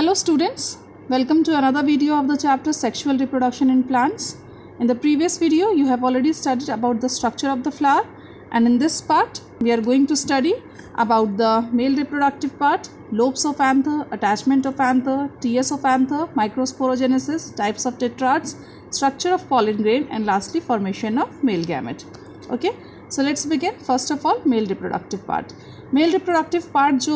Hello students, welcome to another video of the chapter Sexual Reproduction in Plants. In the previous video, you have already studied about the structure of the flower and in this part, we are going to study about the male reproductive part, lobes of anther, attachment of anther, TS of anther, microsporogenesis, types of tetrads, structure of pollen grain and lastly formation of male gamete. Okay, so let's begin first of all male reproductive part. Male reproductive part जो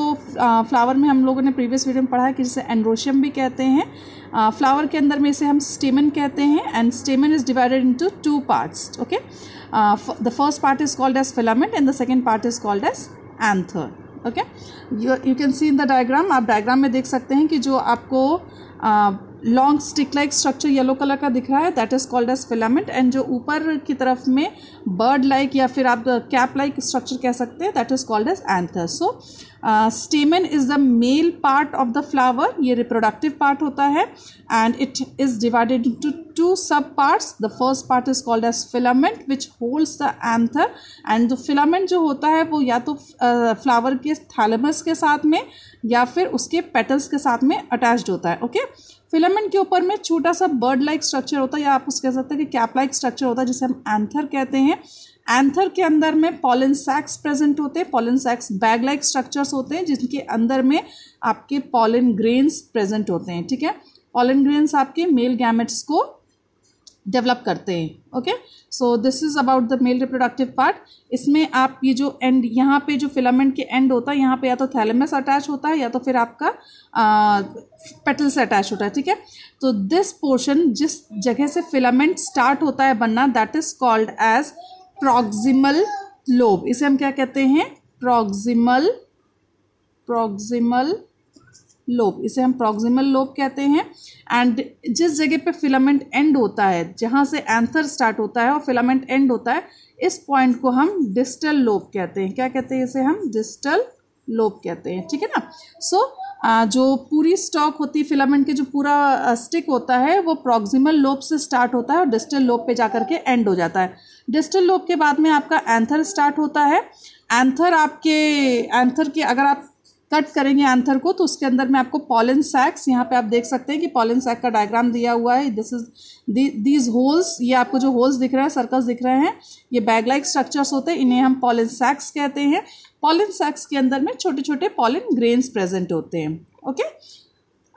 flower में हम लोगों ने previous video में पढ़ा है कि जिसे एंड्रोशियम भी कहते हैं फ्लावर के अंदर में इसे हम स्टेमन कहते हैं and stamen is divided into two parts okay the first part is called as filament and the second part is called as anther okay you can see in the diagram आप diagram में देख सकते हैं कि जो आपको long stick like structure yellow colour का दिख रहा है that is called as filament and जो ऊपर की तरफ में बर्ड लाइक -like या फिर आप कैप लाइक स्ट्रक्चर कह सकते हैं that is called as anther so stamen is the male part of the flower ये रिप्रोडक्टिव पार्ट होता है and it is divided into two sub parts the first part is called as filament which holds the anther and जो filament जो होता है वो या तो फ्लावर uh, के थैलमस के साथ में या फिर उसके पेटल्स के साथ में अटैच्ड होता है ओके okay? फिलामेंट के ऊपर में छोटा सा बर्ड लाइक स्ट्रक्चर होता है या आप उसको कह सकते हैं कि कैप लाइक स्ट्रक्चर होता है जिसे हम एंथर कहते हैं एंथर के अंदर में पॉलन सैक्स प्रेजेंट होते हैं pollen sacs bag like structures होते हैं जिनके अंदर में आपके पॉलन ग्रेन्स प्रेजेंट होते हैं ठीक है पॉलन ग्रेन्स आपके मेल गैमेट्स को डेवलप करते हैं okay so this is about the male reproductive part इसमें आप ये जो एंड यहाँ पे जो फिलामेंट के एंड होता है यहाँ पे या तो थैलेमस अटैच होता है या तो फिर आपका पेटल से अटैच होता है ठीक है तो दिस पोर्शन जिस जगह से फिलामेंट स्टार्ट होता है बनना that is called as proximal lobe इसे हम क्या कहते हैं प्रॉक्सिमल प्रॉक्सिमल लोब इसे हम प्रॉक्सिमल लोब कहते हैं एंड जिस जगह पे फिलामेंट एंड होता है जहाँ से एंथर स्टार्ट होता है और फिलामेंट एंड होता है इस पॉइंट को हम डिस्टल लोब कहते हैं क्या कहते हैं इसे हम डिस्टल लोब कहते हैं ठीक है ना सो so, जो पूरी स्टॉक होती है फिलामेंट के जो पूरा स्टिक होता है वो प्रॉक्सिमल लोब से स्टार्ट होता है और डिस्टल लोब पे जा करके एंड हो जाता है डिस्टल लोब के बाद में आपका एंथर स्टार्ट होता है एंथर आपके एंथर के अगर आप कट करेंगे आंथर को तो उसके अंदर में आपको पॉलन सैक्स यहाँ पे आप देख सकते हैं कि पॉलन सैक का डायग्राम दिया हुआ है दिस इज दीज होल्स ये आपको जो होल्स दिख रहे हैं सर्कल्स दिख रहे हैं ये बैग लाइक स्ट्रक्चर्स होते हैं इन्हें हम पॉलन सैक्स कहते हैं पॉलन सैक्स के अंदर में छोटे छोटे पॉलन ग्रेन्स प्रेजेंट होते हैं okay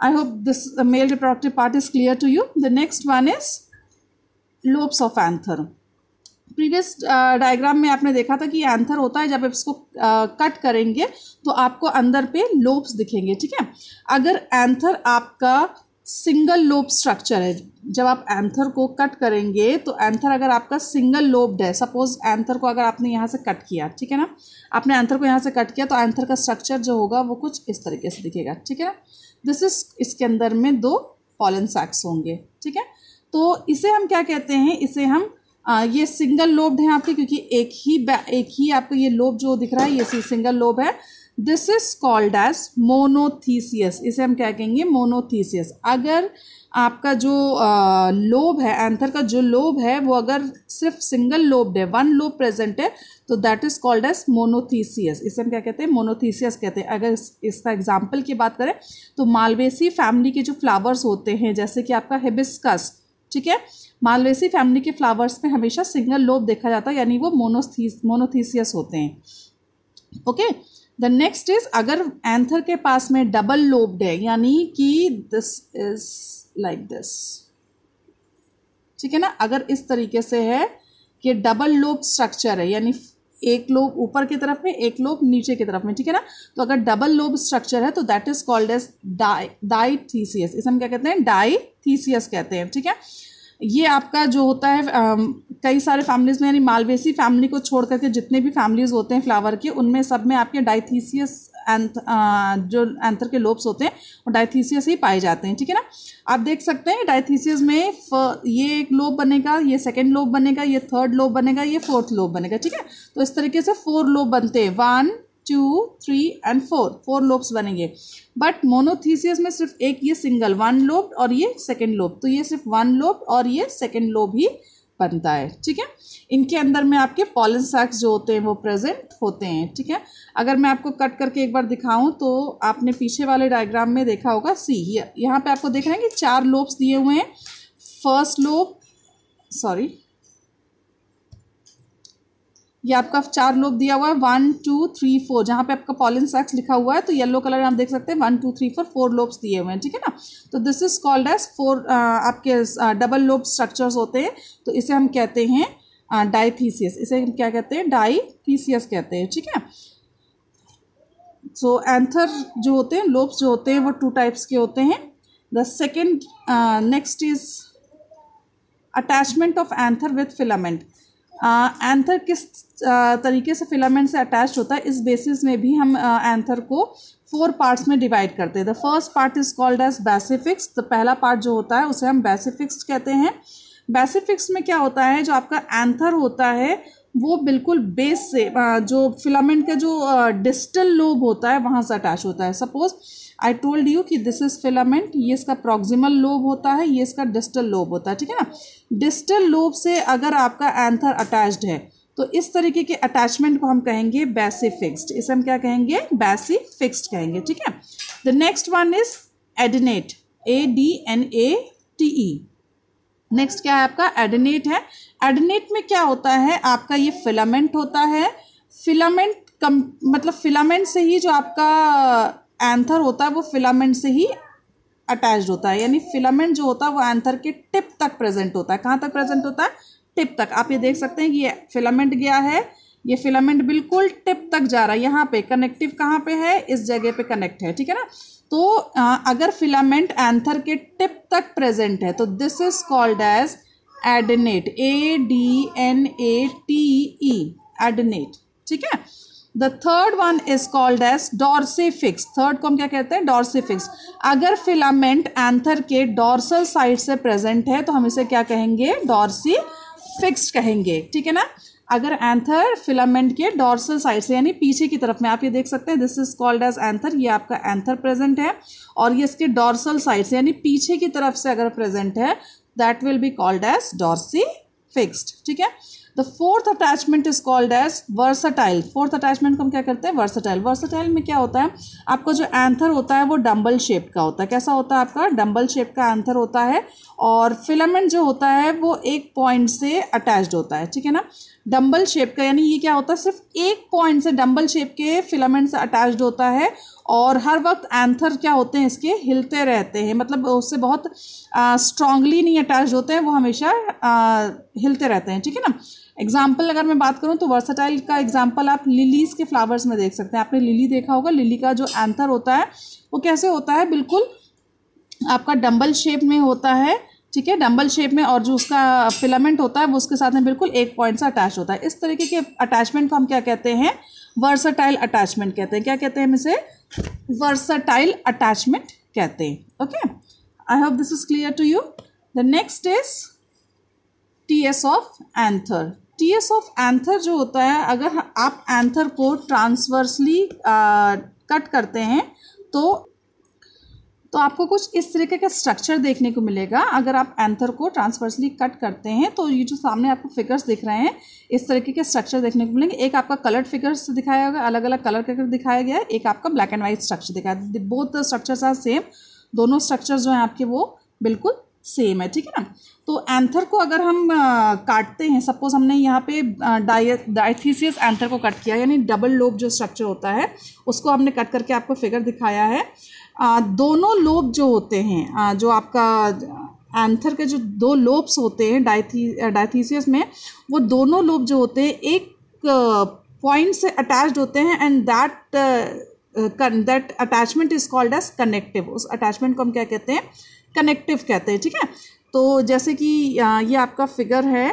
I hope this male reproductive part is clear to you the next one is lobes of anther previous diagram में आपने देखा था कि एंथर होता है जब आप इसको कट करेंगे तो आपको अंदर पे लोब्स दिखेंगे ठीक है अगर एंथर आपका सिंगल लोब स्ट्रक्चर है जब आप एंथर को कट करेंगे तो एंथर अगर आपका सिंगल लोब्ड है सपोज एंथर को अगर आपने यहाँ से कट किया ठीक है ना आपने एंथर को यहाँ से कट किया तो एंथर का स्ट्रक्चर जो होगा वो कुछ इस तरीके से दिखेगा ठीक है ना दिस इज इसके अंदर में दो पॉलन सैक्स होंगे ठीक है तो इसे हम क्या कहते हैं इसे हम आ, ये सिंगल लोब्ड हैं आपके क्योंकि एक ही एक ही आपको ये लोब जो दिख रहा है ये सिंगल लोब है this is called as monothecous इसे हम क्या कहेंगे मोनोथीसियस अगर आपका जो लोब है एंथर का जो लोब है वो अगर सिर्फ सिंगल लोब्ड है वन लोब प्रेजेंट है तो that is called as monothecous इसे हम क्या कहते हैं मोनोथीसियस कहते हैं अगर इसका एग्जाम्पल की बात करें तो मालवेसी फैमिली के जो फ्लावर्स होते हैं जैसे कि आपका हिबिस्कस ठीक है मालवेसी फैमिली के फ्लावर्स में हमेशा सिंगल लोब देखा जाता है यानी वो मोनोस्थीस मोनोथीसियस होते हैं ओके द नेक्स्ट इज अगर एंथर के पास में डबल लोब्ड है यानी कि दिस इज लाइक दिस ठीक है ना अगर इस तरीके से है कि डबल लोब स्ट्रक्चर है यानी एक लोब ऊपर की तरफ में एक लोब नीचे की तरफ में ठीक है ना तो अगर डबल लोब स्ट्रक्चर है तो that is called as di dithecous इसे हम क्या कहते हैं डाई थीसीएस कहते हैं ठीक है ये आपका जो होता है कई सारे फैमिलीज़ में यानी मालवेसी फैमिली को छोड़ करके जितने भी फैमिलीज़ होते हैं फ्लावर के उनमें सब में आपके डाइथीसियस एंथ जो एंथर के लोब्स होते हैं वो डाइथीसियस ही पाए जाते हैं ठीक है ना आप देख सकते हैं डाइथीसियस में फ, ये एक लोब बनेगा ये सेकेंड लोब बनेगा ये थर्ड लोब बनेगा ये फोर्थ लोब बनेगा ठीक है तो इस तरीके से फोर लोब बनते हैं one two three and four four lobes बनेंगे बट मोनोथीसियस में सिर्फ एक ये सिंगल वन लोब और ये सेकेंड लोब तो ये सिर्फ वन लोब और ये सेकेंड लोब ही बनता है ठीक है इनके अंदर में आपके पॉलिन सैक्स जो होते हैं वो प्रेजेंट होते हैं ठीक है अगर मैं आपको कट करके एक बार दिखाऊं तो आपने पीछे वाले डायग्राम में देखा होगा सी यहाँ पे आपको देख रहे हैं कि चार लोब्स दिए हुए हैं फर्स्ट लोब सॉरी ये आपका चार लोब दिया हुआ है वन टू थ्री फोर जहाँ पे आपका पॉलिन सेक्स लिखा हुआ है तो येलो कलर आप देख सकते हैं one two three four four lobes दिए हुए हैं ठीक है ना तो this is called as four आपके डबल लोब स्ट्रक्चर्स होते हैं तो इसे हम कहते हैं डाईथीसियस uh, इसे हम क्या कहते हैं डाईथीसियस कहते हैं ठीक है सो एंथर जो होते हैं लोब्स जो होते हैं वो टू टाइप्स के होते हैं the second next is attachment of anther with filament anther किस तरीके से फिलामेंट से अटैच होता है इस बेसिस में भी हम एंथर को फोर पार्ट्स में डिवाइड करते हैं the first part is called as basifixed तो पहला पार्ट जो होता है उसे हम बेसिफिक्स कहते हैं बेसिफिक्स में क्या होता है जो आपका एंथर होता है वो बिल्कुल बेस से जो फिलामेंट का जो डिस्टल लोब होता है वहाँ से अटैच होता है सपोज़ आई टोल्ड यू कि दिस इज फिलामेंट ये इसका प्रॉक्सिमल लोब होता है ये इसका डिस्टल लोब होता है ठीक है ना डिस्टल लोब से अगर आपका एंथर अटैच्ड है तो इस तरीके के अटैचमेंट को हम कहेंगे बैसी फिक्स्ड इसे हम क्या कहेंगे बैसी फिक्स्ड कहेंगे ठीक है the next one is adnate A D N A T E next क्या है आपका एडिनेट है एडिनेट में क्या होता है आपका ये फिलामेंट होता है फिलामेंट कम मतलब फिलामेंट से ही जो आपका एंथर होता है वो फिलामेंट से ही अटैच्ड होता है यानी फिलामेंट जो होता है वो एंथर के टिप तक प्रेजेंट होता है कहाँ तक प्रेजेंट होता है टिप तक आप ये देख सकते हैं कि ये फिलामेंट गया है ये फिलामेंट बिल्कुल टिप तक जा रहा है यहाँ पे कनेक्टिव कहाँ पे है इस जगह पे कनेक्ट है ठीक है ना तो अगर फिलामेंट एंथर के टिप तक प्रेजेंट है तो this is called as adnate A D N A T E adnate ठीक है the third one is called as dorsifixed third को हम क्या कहते हैं डॉर्सिफिक्स अगर फिलामेंट एंथर के डॉर्सल साइड से प्रेजेंट है तो हम इसे क्या कहेंगे डॉर्सी फिक्स्ड कहेंगे ठीक है ना अगर एंथर फिलामेंट के डॉर्सल साइड से यानी पीछे की तरफ में आप ये देख सकते हैं this is called as anther ये आपका एंथर प्रेजेंट है और ये इसके डॉर्सल साइड से यानी पीछे की तरफ से अगर प्रेजेंट है that will be called as dorsifixed ठीक है the fourth attachment is called as versatile fourth attachment को हम क्या करते हैं वर्सटाइल वर्सटाइल में क्या होता है आपका जो एंथर होता है वो डम्बल शेप का होता है कैसा होता है आपका डम्बल शेप का एंथर होता है और फिलामेंट जो होता है वो एक पॉइंट से अटैच्ड होता है ठीक है ना डम्बल शेप का यानी ये क्या होता है सिर्फ एक पॉइंट से डम्बल शेप के फिलामेंट से अटैच्ड होता है और हर वक्त एंथर क्या होते हैं इसके हिलते रहते हैं मतलब उससे बहुत स्ट्रांगली नहीं अटैच होते हैं वो हमेशा आ, हिलते रहते हैं ठीक है ना एग्जाम्पल अगर मैं बात करूँ तो वर्साटाइल का एग्जाम्पल आप लिलीज के फ्लावर्स में देख सकते हैं आपने लिली देखा होगा लिली का जो एंथर होता है वो कैसे होता है बिल्कुल आपका डम्बल शेप में होता है ठीक है डम्बल शेप में और जो उसका फिलामेंट होता है वो उसके साथ में बिल्कुल एक पॉइंट से अटैच होता है इस तरीके के अटैचमेंट को हम क्या कहते हैं वर्साटाइल अटैचमेंट कहते हैं क्या कहते हैं हम इसे वर्साटाइल अटैचमेंट कहते हैं okay I hope this is clear to you the next is T S of anther T S of anther जो होता है अगर आप एंथर को ट्रांसवर्सली कट करते हैं तो तो आपको कुछ इस तरीके का स्ट्रक्चर देखने को मिलेगा अगर आप एंथर को ट्रांसवर्सली कट करते हैं तो ये जो सामने आपको फिगर्स दिख रहे हैं इस तरीके के स्ट्रक्चर देखने को मिलेंगे एक आपका कलर्ड फिगर्स दिखाया गया अलग अलग कलर करके दिखाया गया है एक आपका ब्लैक एंड वाइट स्ट्रक्चर दिखाया बोथ स्ट्रक्चर्स आर सेम दोनों स्ट्रक्चर जो हैं आपके वो बिल्कुल सेम है ठीक है ना तो एंथर को अगर हम आ, काटते हैं सपोज हमने यहाँ पे डाइथीसियस एंथर को कट किया यानी डबल लोब जो स्ट्रक्चर होता है उसको हमने कट करके आपको फिगर दिखाया है आ, दोनों लोब जो होते हैं आ, जो आपका एंथर के जो दो लोब्स होते हैं डाइथी डाइथीसियस में वो दोनों लोब जो होते हैं एक पॉइंट से अटैच होते हैं and that that attachment is called as connective उस अटैचमेंट को हम क्या कहते हैं कनेक्टिव कहते हैं ठीक है तो जैसे कि ये आपका फिगर है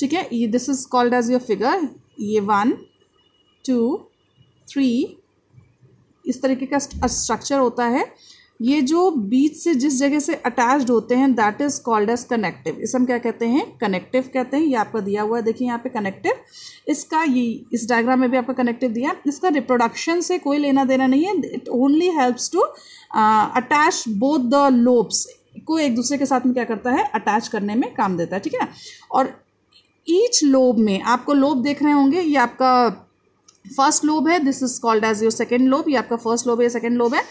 ठीक है ये this is called as your figure ये वन टू थ्री इस तरीके का स्ट्रक्चर होता है ये जो बीच से जिस जगह से अटैच्ड होते हैं that is called as connective इसे हम क्या कहते हैं कनेक्टिव कहते हैं ये आपका दिया हुआ है देखिए यहाँ पे कनेक्टिव इसका ये इस डायग्राम में भी आपका कनेक्टिव दिया इसका रिप्रोडक्शन से कोई लेना देना नहीं है it only helps to attach both the lobes को एक दूसरे के साथ में क्या करता है अटैच करने में काम देता है ठीक है और ईच लोब में आपको लोब देख रहे होंगे ये आपका फर्स्ट लोब है this is called as your second lobe ये आपका फर्स्ट लोब है सेकेंड लोब है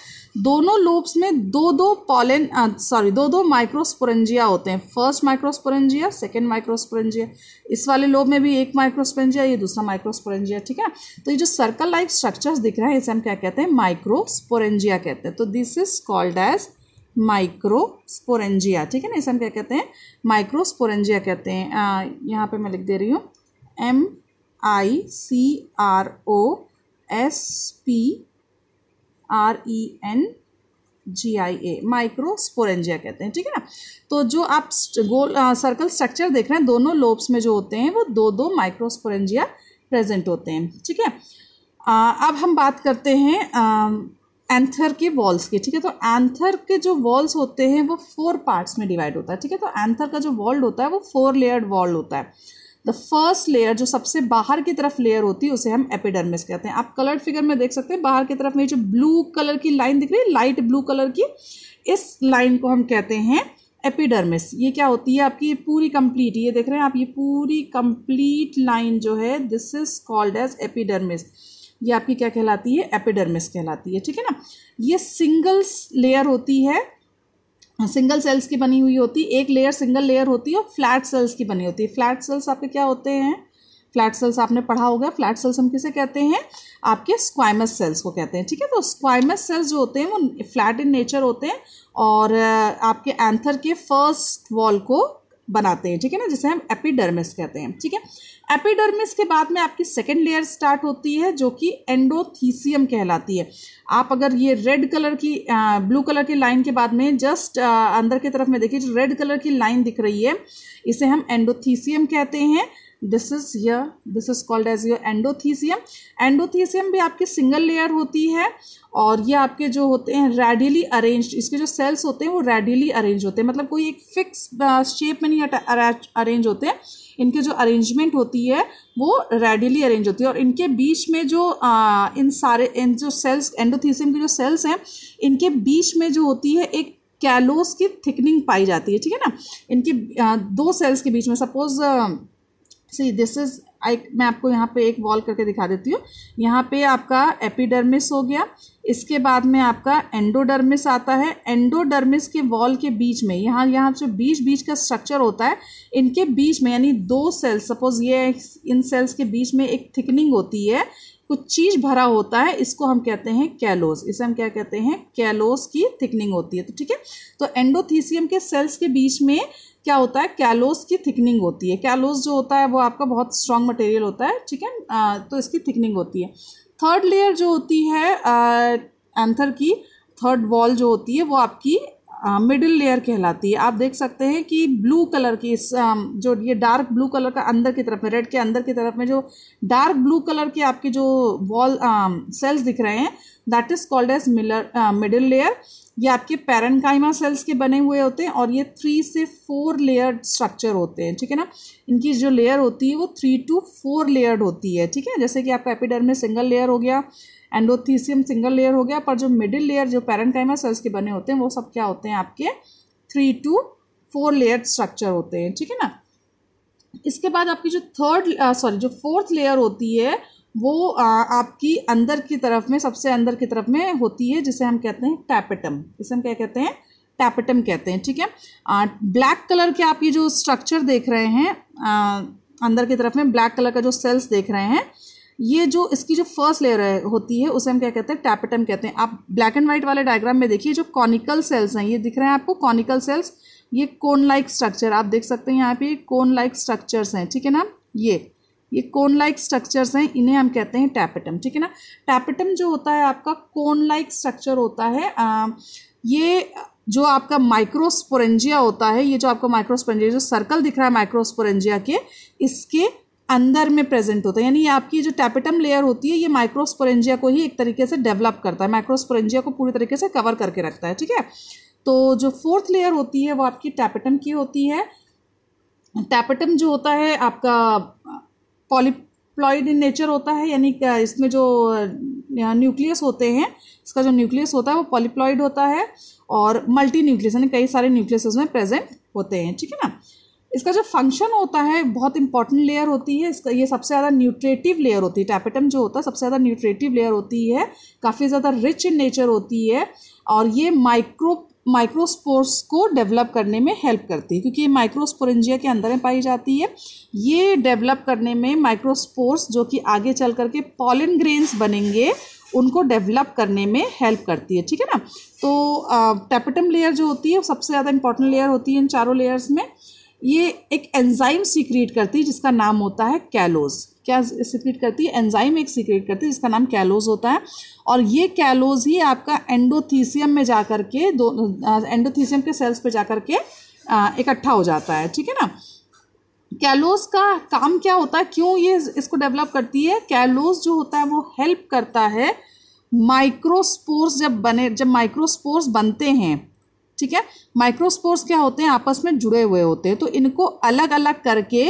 दोनों लूप्स में दो दो पॉलन सॉरी दो दो माइक्रोस्पोरेंजिया होते हैं फर्स्ट माइक्रोस्पोरेंजिया सेकेंड माइक्रोस्पोरेंजिया इस वाले लोब में भी एक माइक्रोस्पोरेंजिया ये दूसरा माइक्रोस्पोरेंजिया ठीक है तो ये जो सर्कल लाइक स्ट्रक्चर्स दिख रहे हैं इसे हम क्या कहते हैं माइक्रोस्पोरेंजिया कहते हैं तो this is called as microsporangia ठीक है ना इसे हम क्या कहते हैं माइक्रोस्पोरेंजिया कहते हैं uh, यहाँ पर मैं लिख दे रही हूँ M I C R O S P R E N G I A microsporangia कहते हैं ठीक है ना तो जो आप गोल सर्कल स्ट्रक्चर देख रहे हैं दोनों लोब्स में जो होते हैं वो दो दो माइक्रोस्पोरेंजिया प्रेजेंट होते हैं ठीक है अब हम बात करते हैं आ, एंथर के वॉल्स के ठीक है तो एंथर के जो वॉल्स होते हैं वो फोर पार्ट्स में डिवाइड होता है ठीक है तो एंथर का जो वॉल्ड होता है वो फोर लेयर्ड वॉल्ड होता है द फर्स्ट लेयर जो सबसे बाहर की तरफ लेयर होती है उसे हम एपिडर्मिस कहते हैं आप कलर्ड फिगर में देख सकते हैं बाहर की तरफ में जो ब्लू कलर की लाइन दिख रही है लाइट ब्लू कलर की इस लाइन को हम कहते हैं एपिडर्मिस ये क्या होती है आपकी ये पूरी कंप्लीट ये देख रहे हैं आप ये पूरी कंप्लीट लाइन जो है this is called as epidermis ये आपकी क्या कहलाती है एपिडर्मिस कहलाती है ठीक है ना ये सिंगल्स लेयर होती है सिंगल सेल्स की बनी हुई होती एक लेयर सिंगल लेयर होती है और फ्लैट सेल्स की बनी होती है फ्लैट सेल्स आपके क्या होते हैं फ्लैट सेल्स आपने पढ़ा होगा फ्लैट सेल्स हम किसे कहते हैं आपके स्क्वाइमस सेल्स को कहते हैं ठीक है तो स्क्वाइमस सेल्स जो होते हैं वो फ्लैट इन नेचर होते हैं और आपके एंथर के फर्स्ट वॉल को बनाते हैं ठीक है ना जिसे हम एपिडर्मिस कहते हैं ठीक है एपिडर्मिस के बाद में आपकी सेकेंड लेयर स्टार्ट होती है जो कि एंडोथीसियम कहलाती है आप अगर ये रेड कलर की आ, ब्लू कलर की लाइन के बाद में जस्ट आ, अंदर की तरफ में देखिए जो रेड कलर की लाइन दिख रही है इसे हम एंडोथीसियम कहते हैं this is your this is called as your endothecium endothecium भी आपकी सिंगल लेयर होती है और ये आपके जो होते हैं रेडिली अरेंज इसके जो सेल्स होते हैं वो रेडिली अरेंज होते हैं मतलब कोई एक फिक्स शेप में नहीं अरेंज होते हैं इनके जो अरेंजमेंट होती है वो रेडिली अरेंज होती है और इनके बीच में जो आ, इन सारे इन जो सेल्स एंडोथीसियम के जो सेल्स हैं इनके बीच में जो होती है एक कैलोस की थिकनिंग पाई जाती है ठीक है ना इनके आ, दो सेल्स के बीच में suppose see this is I मैं आपको यहाँ पे एक वॉल करके दिखा देती हूँ यहाँ पे आपका एपिडर्मिस हो गया इसके बाद में आपका एंडोडर्मिस आता है एंडोडर्मिस के वॉल के बीच में यहाँ यहाँ जो बीच बीच का स्ट्रक्चर होता है इनके बीच में यानी दो सेल्स सपोज ये इन सेल्स के बीच में एक थिकनिंग होती है कुछ चीज़ भरा होता है इसको हम कहते हैं कैलोस इसे हम क्या कहते हैं कैलोस की थिकनिंग होती है तो ठीक है तो एंडोथीसियम के सेल्स के बीच में क्या होता है कैलोस की थिकनिंग होती है कैलोस जो होता है वो आपका बहुत स्ट्रॉन्ग मटेरियल होता है ठीक है तो इसकी थिकनिंग होती है थर्ड लेयर जो होती है एंथर की थर्ड वॉल जो होती है वो आपकी मिडिल लेयर कहलाती है आप देख सकते हैं कि ब्लू कलर की इस जो ये डार्क ब्लू कलर का अंदर की तरफ है रेड के अंदर की तरफ में जो डार्क ब्लू कलर के आपके जो वॉल सेल्स दिख रहे हैं that is called as miller middle layer ये आपके पैरनकाइमा सेल्स के बने हुए होते हैं और ये थ्री से फोर लेयर स्ट्रक्चर होते हैं ठीक है ना इनकी जो लेयर होती है वो थ्री टू फोर लेयर्ड होती है ठीक है जैसे कि आपका एपिडर में सिंगल लेयर हो गया एंडोथीसियम सिंगल लेयर हो गया पर जो मिडिल लेयर जो पैरनकाइमा सेल्स के बने होते हैं वो सब क्या होते हैं आपके three two four layer structure होते हैं ठीक है ना इसके बाद आपकी जो थर्ड सॉरी जो फोर्थ लेयर होती है वो आ, आपकी अंदर की तरफ में सबसे अंदर की तरफ में होती है जिसे हम कहते हैं टैपेटम इसे हम क्या कहते हैं टैपेटम कहते हैं ठीक है ब्लैक कलर के आप ये जो स्ट्रक्चर देख रहे हैं आ, अंदर की तरफ में ब्लैक कलर का जो सेल्स देख रहे हैं ये जो इसकी जो फर्स्ट लेयर होती है उसे हम क्या कहते हैं टैपेटम कहते हैं आप ब्लैक एंड व्हाइट वाले डायग्राम में देखिए जो कॉनिकल सेल्स हैं ये दिख रहे हैं आपको कॉनिकल सेल्स ये कोन लाइक स्ट्रक्चर आप देख सकते हैं यहाँ पे कोन लाइक स्ट्रक्चर्स हैं ठीक है ना ये ये कोन लाइक स्ट्रक्चर्स हैं इन्हें हम कहते हैं टैपेटम ठीक है ना टैपेटम जो होता है आपका कोन लाइक स्ट्रक्चर होता है आ, ये जो आपका माइक्रोस्पोरेंजिया होता है ये जो आपका माइक्रोस्पोरेंजिया जो सर्कल दिख रहा है माइक्रोस्पोरेंजिया के इसके अंदर में प्रेजेंट होता है यानी आपकी जो टैपेटम लेयर होती है ये माइक्रोस्पोरेंजिया को ही एक तरीके से डेवलप करता है माइक्रोस्पोरेंजिया को पूरी तरीके से कवर करके रखता है ठीक है तो जो फोर्थ लेयर होती है वो आपकी टैपेटम की होती है टैपेटम जो होता है आपका पॉलीप्लॉइड इन नेचर होता है यानी इसमें जो न्यूक्लियस होते हैं इसका जो न्यूक्लियस होता है वो पॉलीप्लॉइड होता है और मल्टी न्यूक्लियस यानी कई सारे न्यूक्लियस उसमें प्रेजेंट होते हैं ठीक है ना इसका जो फंक्शन होता है बहुत इंपॉर्टेंट लेयर होती है इसका ये सबसे ज़्यादा न्यूट्रेटिव लेयर होती है टैपेटम जो होता है सबसे ज़्यादा न्यूट्रेटिव लेयर होती है काफ़ी ज़्यादा रिच इन नेचर होती है और ये माइक्रो माइक्रोस्पोर्स को डेवलप करने में हेल्प करती है क्योंकि ये माइक्रोस्पोरेंजिया के अंदर में पाई जाती है ये डेवलप करने में माइक्रोस्पोर्स जो कि आगे चल करके पॉलिन ग्रेन्स बनेंगे उनको डेवलप करने में हेल्प करती है ठीक है ना तो टेपिटम लेयर जो होती है सबसे ज़्यादा इंपॉर्टेंट लेयर होती है इन चारों लेयर्स में ये एक एंजाइम सीक्रेट करती है जिसका नाम होता है कैलोज क्या सीक्रेट करती है एंजाइम एक सीक्रेट करती है जिसका नाम कैलोज होता है और ये कैलोज ही आपका एंडोथीसियम में जा कर के दो एंडोथीसियम के सेल्स पे जा कर के इकट्ठा हो जाता है ठीक है ना कैलोज का काम क्या होता है क्यों ये इसको डेवलप करती है कैलोज जो होता है वो हेल्प करता है माइक्रोस्पोर्स जब बने जब माइक्रोस्पोर्स बनते हैं ठीक है माइक्रोस्पोर्स क्या होते हैं आपस में जुड़े हुए होते हैं तो इनको अलग अलग करके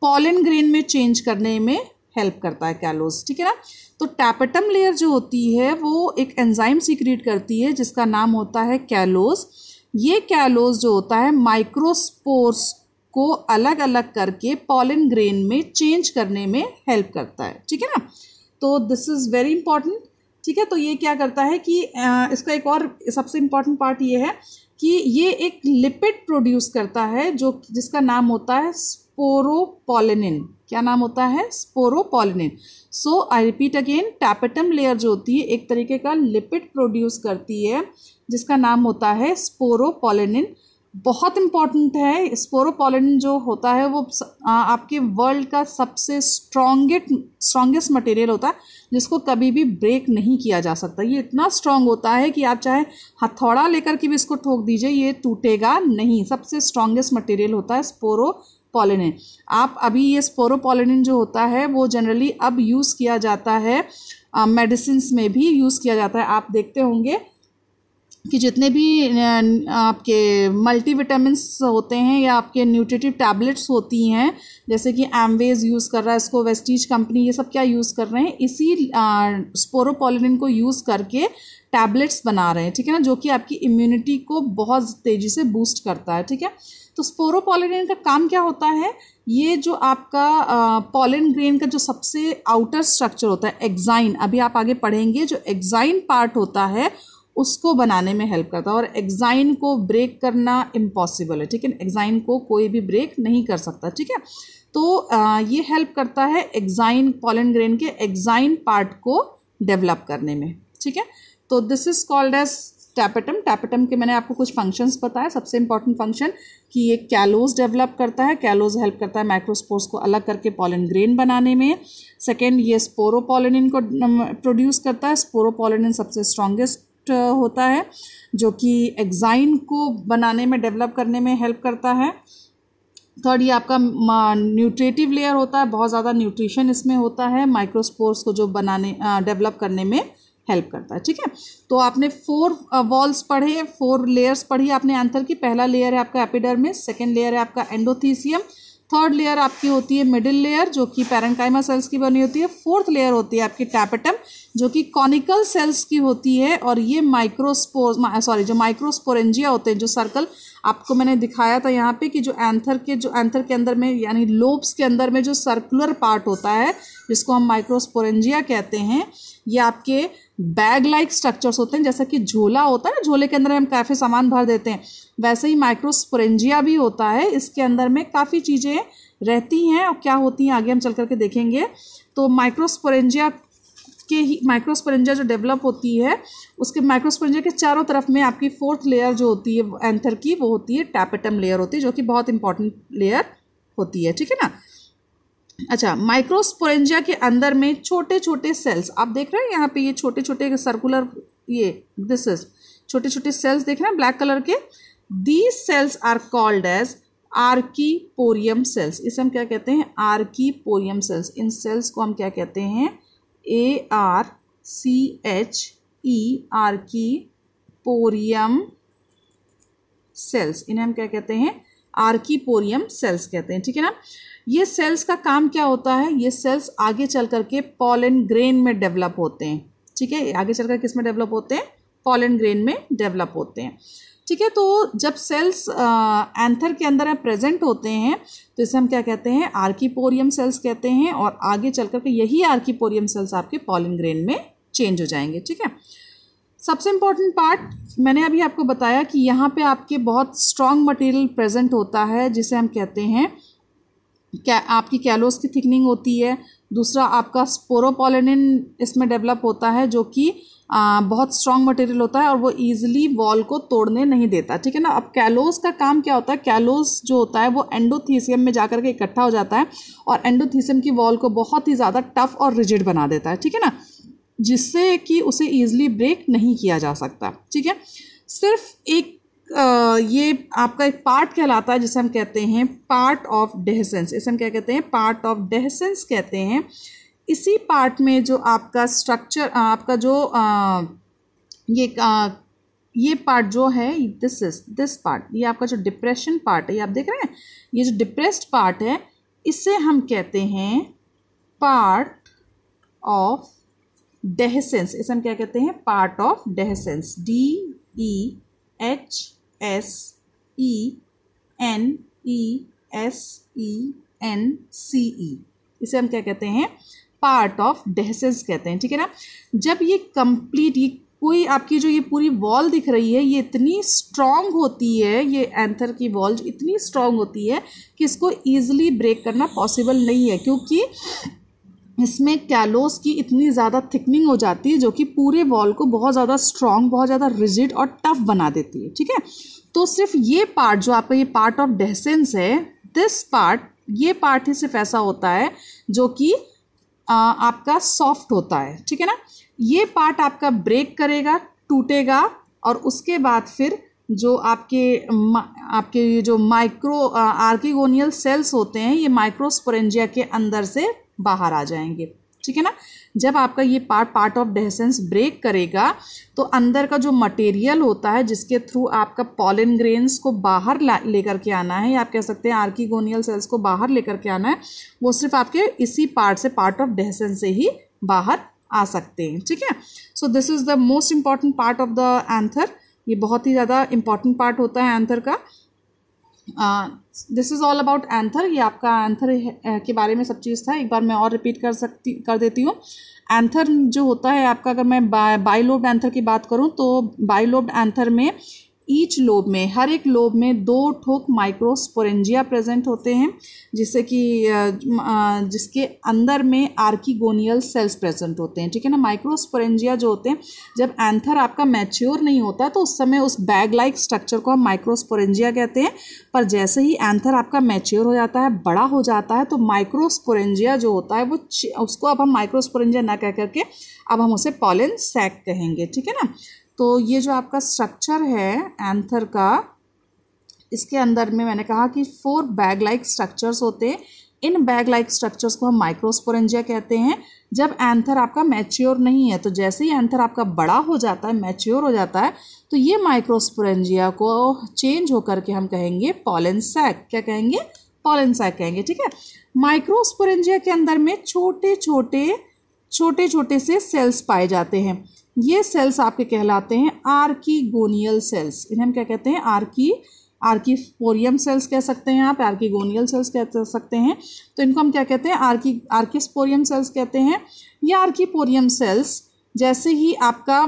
पॉलिन ग्रेन में चेंज करने में हेल्प करता है कैलोज ठीक है ना तो टैपेटम लेयर जो होती है वो एक एंजाइम सीक्रेट करती है जिसका नाम होता है कैलोज ये कैलोज जो होता है माइक्रोस्पोर्स को अलग अलग करके पॉलिन ग्रेन में चेंज करने में हेल्प करता है ठीक है ना तो दिस इज़ वेरी इंपॉर्टेंट ठीक है तो ये क्या करता है कि इसका एक और सबसे इम्पॉर्टेंट पार्ट ये है कि ये एक लिपिड प्रोड्यूस करता है जो जिसका नाम होता है स्पोरोपोलिनिन क्या नाम होता है sporopollenin so I repeat again tapetum layer जो होती है एक तरीके का लिपिड प्रोड्यूस करती है जिसका नाम होता है स्पोरोपोलिनिन बहुत इम्पॉर्टेंट है स्पोरोपोलिन जो होता है वो आपके वर्ल्ड का सबसे स्ट्रॉन्गेट स्ट्रॉन्गेस्ट मटेरियल होता है जिसको कभी भी ब्रेक नहीं किया जा सकता ये इतना स्ट्रॉन्ग होता है कि आप चाहे हथौड़ा लेकर के भी इसको ठोक दीजिए ये टूटेगा नहीं सबसे स्ट्रॉन्गेस्ट मटेरियल होता है स्पोरो पॉलिन आप अभी ये स्पोरोपोलिनिन जो होता है वो जनरली अब यूज़ किया जाता है मेडिसिन में भी यूज़ किया जाता है आप देखते होंगे कि जितने भी आपके मल्टीविटामस होते हैं या आपके न्यूट्रिटिव टैबलेट्स होती हैं जैसे कि एमवेज यूज़ कर रहा है इसको वेस्टीज कंपनी ये सब क्या यूज़ कर रहे हैं इसी स्पोरोपोलिन को यूज़ करके टैबलेट्स बना रहे हैं ठीक है ना जो कि आपकी इम्यूनिटी को बहुत तेज़ी से बूस्ट करता है ठीक है तो स्पोरोपोलिन का काम क्या होता है ये जो आपका पॉलिन ग्रेन का जो सबसे आउटर स्ट्रक्चर होता है एग्जाइन अभी आप आगे पढ़ेंगे जो एग्जाइन पार्ट होता है उसको बनाने में हेल्प करता है और एग्जाइन को ब्रेक करना इम्पॉसिबल है ठीक है एग्जाइन को कोई भी ब्रेक नहीं कर सकता ठीक है तो ये हेल्प करता है एग्जाइन पॉलन ग्रेन के एग्जाइन पार्ट को डेवलप करने में ठीक है तो this is called as tapetum tapetum के मैंने आपको कुछ फंक्शंस बताए सबसे इंपॉर्टेंट फंक्शन कि ये कैलोज डेवलप करता है कैलोज हेल्प करता है माइक्रोस्पोर्स को अलग करके पॉलन ग्रेन बनाने में सेकेंड ये स्पोरोपोलिन को प्रोड्यूस करता है स्पोरोपोलिन सबसे स्ट्रॉन्गेस्ट होता है जो कि एग्जाइन को बनाने में डेवलप करने में हेल्प करता है थर्ड ये आपका न्यूट्रेटिव लेयर होता है बहुत ज़्यादा न्यूट्रिशन इसमें होता है माइक्रोस्पोर्स को जो बनाने डेवलप करने में हेल्प करता है ठीक है तो आपने फोर वॉल्स पढ़े फोर लेयर्स पढ़ी आपने आंसर की पहला लेयर है आपका एपिडर्मिस सेकेंड लेयर है आपका एंडोथीसियम थर्ड लेयर आपकी होती है मिडिल लेयर जो कि पैरनकाइमा सेल्स की बनी होती है फोर्थ लेयर होती है आपकी टैपेटम जो कि कॉनिकल सेल्स की होती है और ये माइक्रोस्पोर सॉरी जो माइक्रोस्पोरेंजिया होते हैं जो सर्कल आपको मैंने दिखाया था यहाँ पे कि जो एंथर के जो एंथर के अंदर में यानी लोब्स के अंदर में जो सर्कुलर पार्ट होता है जिसको हम माइक्रोस्पोरेंजिया कहते हैं ये आपके बैग लाइक स्ट्रक्चर्स होते हैं जैसा कि झोला होता है ना झोले के अंदर हम काफ़ी सामान भर देते हैं वैसे ही माइक्रोस्पोरेंजिया भी होता है इसके अंदर में काफ़ी चीज़ें रहती हैं और क्या होती हैं आगे हम चल करके देखेंगे तो माइक्रोस्पोरेंजिया के ही माइक्रोस्परेंजा जो डेवलप होती है उसके माइक्रोस्परेंजा के चारों तरफ में आपकी फोर्थ लेयर जो होती है एंथर की वो होती है टैपेटम लेयर होती है जो कि बहुत इंपॉर्टेंट लेयर होती है ठीक है ना अच्छा माइक्रोस्पोरेंजिया के अंदर में छोटे छोटे सेल्स आप देख रहे हैं यहाँ पे ये छोटे छोटे सर्कुलर ये दिस इज छोटे छोटे सेल्स देख रहे हैं ब्लैक कलर के these cells are called as archesporium cells इसे हम क्या कहते हैं आर्कीपोरियम सेल्स इन सेल्स को हम क्या कहते हैं A R C H E R की पोरियम सेल्स इन्हें हम क्या कहते हैं आर्कीपोरियम सेल्स कहते हैं ठीक है ना ये सेल्स का काम क्या होता है ये सेल्स आगे चल करके पॉलन ग्रेन में डेवलप होते हैं ठीक है आगे चलकर किस में डेवलप होते हैं पॉलन ग्रेन में डेवलप होते हैं ठीक है तो जब सेल्स एंथर के अंदर प्रेजेंट होते हैं तो इसे हम क्या कहते हैं आर्कीपोरियम सेल्स कहते हैं और आगे चल करके यही आर्कीपोरियम सेल्स आपके पॉलिन ग्रेन में चेंज हो जाएंगे ठीक है सबसे इम्पॉर्टेंट पार्ट मैंने अभी आपको बताया कि यहाँ पे आपके बहुत स्ट्रॉन्ग मटेरियल प्रेजेंट होता है जिसे हम कहते हैं क्या आपकी कैलोस की थिकनिंग होती है दूसरा आपका स्पोरोपोलिन इसमें डेवलप होता है जो कि आ, बहुत स्ट्रांग मटेरियल होता है और वो ईजिली वॉल को तोड़ने नहीं देता ठीक है ना अब कैलोज का काम क्या होता है कैलोस जो होता है वो एंडोथीसियम में जाकर के इकट्ठा हो जाता है और एंडोथीसियम की वॉल को बहुत ही ज़्यादा टफ और रिजिड बना देता है ठीक है ना जिससे कि उसे ईजिली ब्रेक नहीं किया जा सकता ठीक है सिर्फ एक आ, ये आपका एक पार्ट कहलाता है जिसे हम कहते हैं पार्ट ऑफ डेहसेंस इसे हम क्या कहते हैं पार्ट ऑफ डेहसेंस कहते हैं इसी पार्ट में जो आपका स्ट्रक्चर आपका जो आ, ये आ, ये पार्ट जो है दिस इज दिस पार्ट ये आपका जो डिप्रेशन पार्ट है ये आप देख रहे हैं ये जो डिप्रेस्ड पार्ट है इसे हम कहते हैं पार्ट ऑफ डेहसेंस इसे हम क्या कहते हैं part of dehiscence D E H S E N E S E N C E इसे हम क्या कहते हैं पार्ट ऑफ डहसेस कहते हैं ठीक है ना जब ये कंप्लीट ये कोई आपकी जो ये पूरी वॉल दिख रही है ये इतनी स्ट्रांग होती है ये एंथर की वॉल इतनी स्ट्रांग होती है कि इसको ईजिली ब्रेक करना पॉसिबल नहीं है क्योंकि इसमें कैलोस की इतनी ज़्यादा थिकनिंग हो जाती है जो कि पूरे वॉल को बहुत ज़्यादा स्ट्रांग बहुत ज़्यादा रिजिड और टफ बना देती है ठीक है तो सिर्फ ये पार्ट जो आपका ये पार्ट ऑफ डेसेंस है दिस पार्ट ये पार्ट ही सिर्फ ऐसा होता है जो कि आपका सॉफ्ट होता है ठीक है ना ये पार्ट आपका ब्रेक करेगा टूटेगा और उसके बाद फिर जो आपके आपके ये जो माइक्रो आर्किगोनियल सेल्स होते हैं ये माइक्रोस्पोरेंजिया के अंदर से बाहर आ जाएंगे ठीक है ना जब आपका ये part part of dehiscence break करेगा तो अंदर का जो मटेरियल होता है जिसके थ्रू आपका पॉलन ग्रेन्स को बाहर लेकर के आना है या आप कह सकते हैं आर्किगोनियल सेल्स को बाहर लेकर के आना है वो सिर्फ आपके इसी पार्ट से पार्ट ऑफ डेहसेंस से ही बाहर आ सकते हैं ठीक है so this is the most important part of the anther ये बहुत ही ज़्यादा इम्पॉर्टेंट पार्ट होता है एंथर का this is all about anther ये आपका एंथर के बारे में सब चीज़ था एक बार मैं और रिपीट कर सकती कर देती हूँ एंथर जो होता है आपका अगर मैं बा, बाइलोब्ड एंथर की बात करूँ तो बाइलोब्ड एंथर में ईच लोब में हर एक लोब में दो ठोक माइक्रोस्पोरेंजिया प्रेजेंट होते हैं जिससे कि जिसके अंदर में आर्कीगोनियल सेल्स प्रेजेंट होते हैं ठीक है ना माइक्रोस्पोरेंजिया जो होते हैं जब एंथर आपका मैच्योर नहीं होता तो उस समय उस बैग लाइक स्ट्रक्चर को हम माइक्रोस्पोरेंजिया कहते हैं पर जैसे ही एंथर आपका मैच्योर हो जाता है बड़ा हो जाता है तो माइक्रोस्पोरेंजिया जो होता है वो उसको अब हम माइक्रोस्पोरेंजिया ना कह करके अब हम उसे पॉलिन सैक कहेंगे ठीक है ना तो ये जो आपका स्ट्रक्चर है एंथर का इसके अंदर में मैंने कहा कि फोर बैग लाइक स्ट्रक्चर्स होते हैं इन बैग लाइक स्ट्रक्चर्स को हम माइक्रोस्पोरेंजिया कहते हैं जब एंथर आपका मैच्योर नहीं है तो जैसे ही एंथर आपका बड़ा हो जाता है मैच्योर हो जाता है तो ये माइक्रोस्पोरेंजिया को चेंज होकर के हम कहेंगे पॉलेंसैक क्या कहेंगे पॉलेंसैक कहेंगे ठीक है माइक्रोस्पोरेंजिया के अंदर में छोटे छोटे छोटे छोटे से सेल्स पाए जाते हैं ये सेल्स आपके कहलाते हैं आर्कीगोनियल सेल्स इन्हें हम क्या कहते हैं आर्की आर्किस्पोरियम सेल्स कह सकते हैं आप आर्कीगोनियल सेल्स कह सकते हैं तो इनको हम क्या कहते हैं आर्की आर्किस्पोरियम सेल्स कहते हैं ये आर्कीपोरियम सेल्स जैसे ही आपका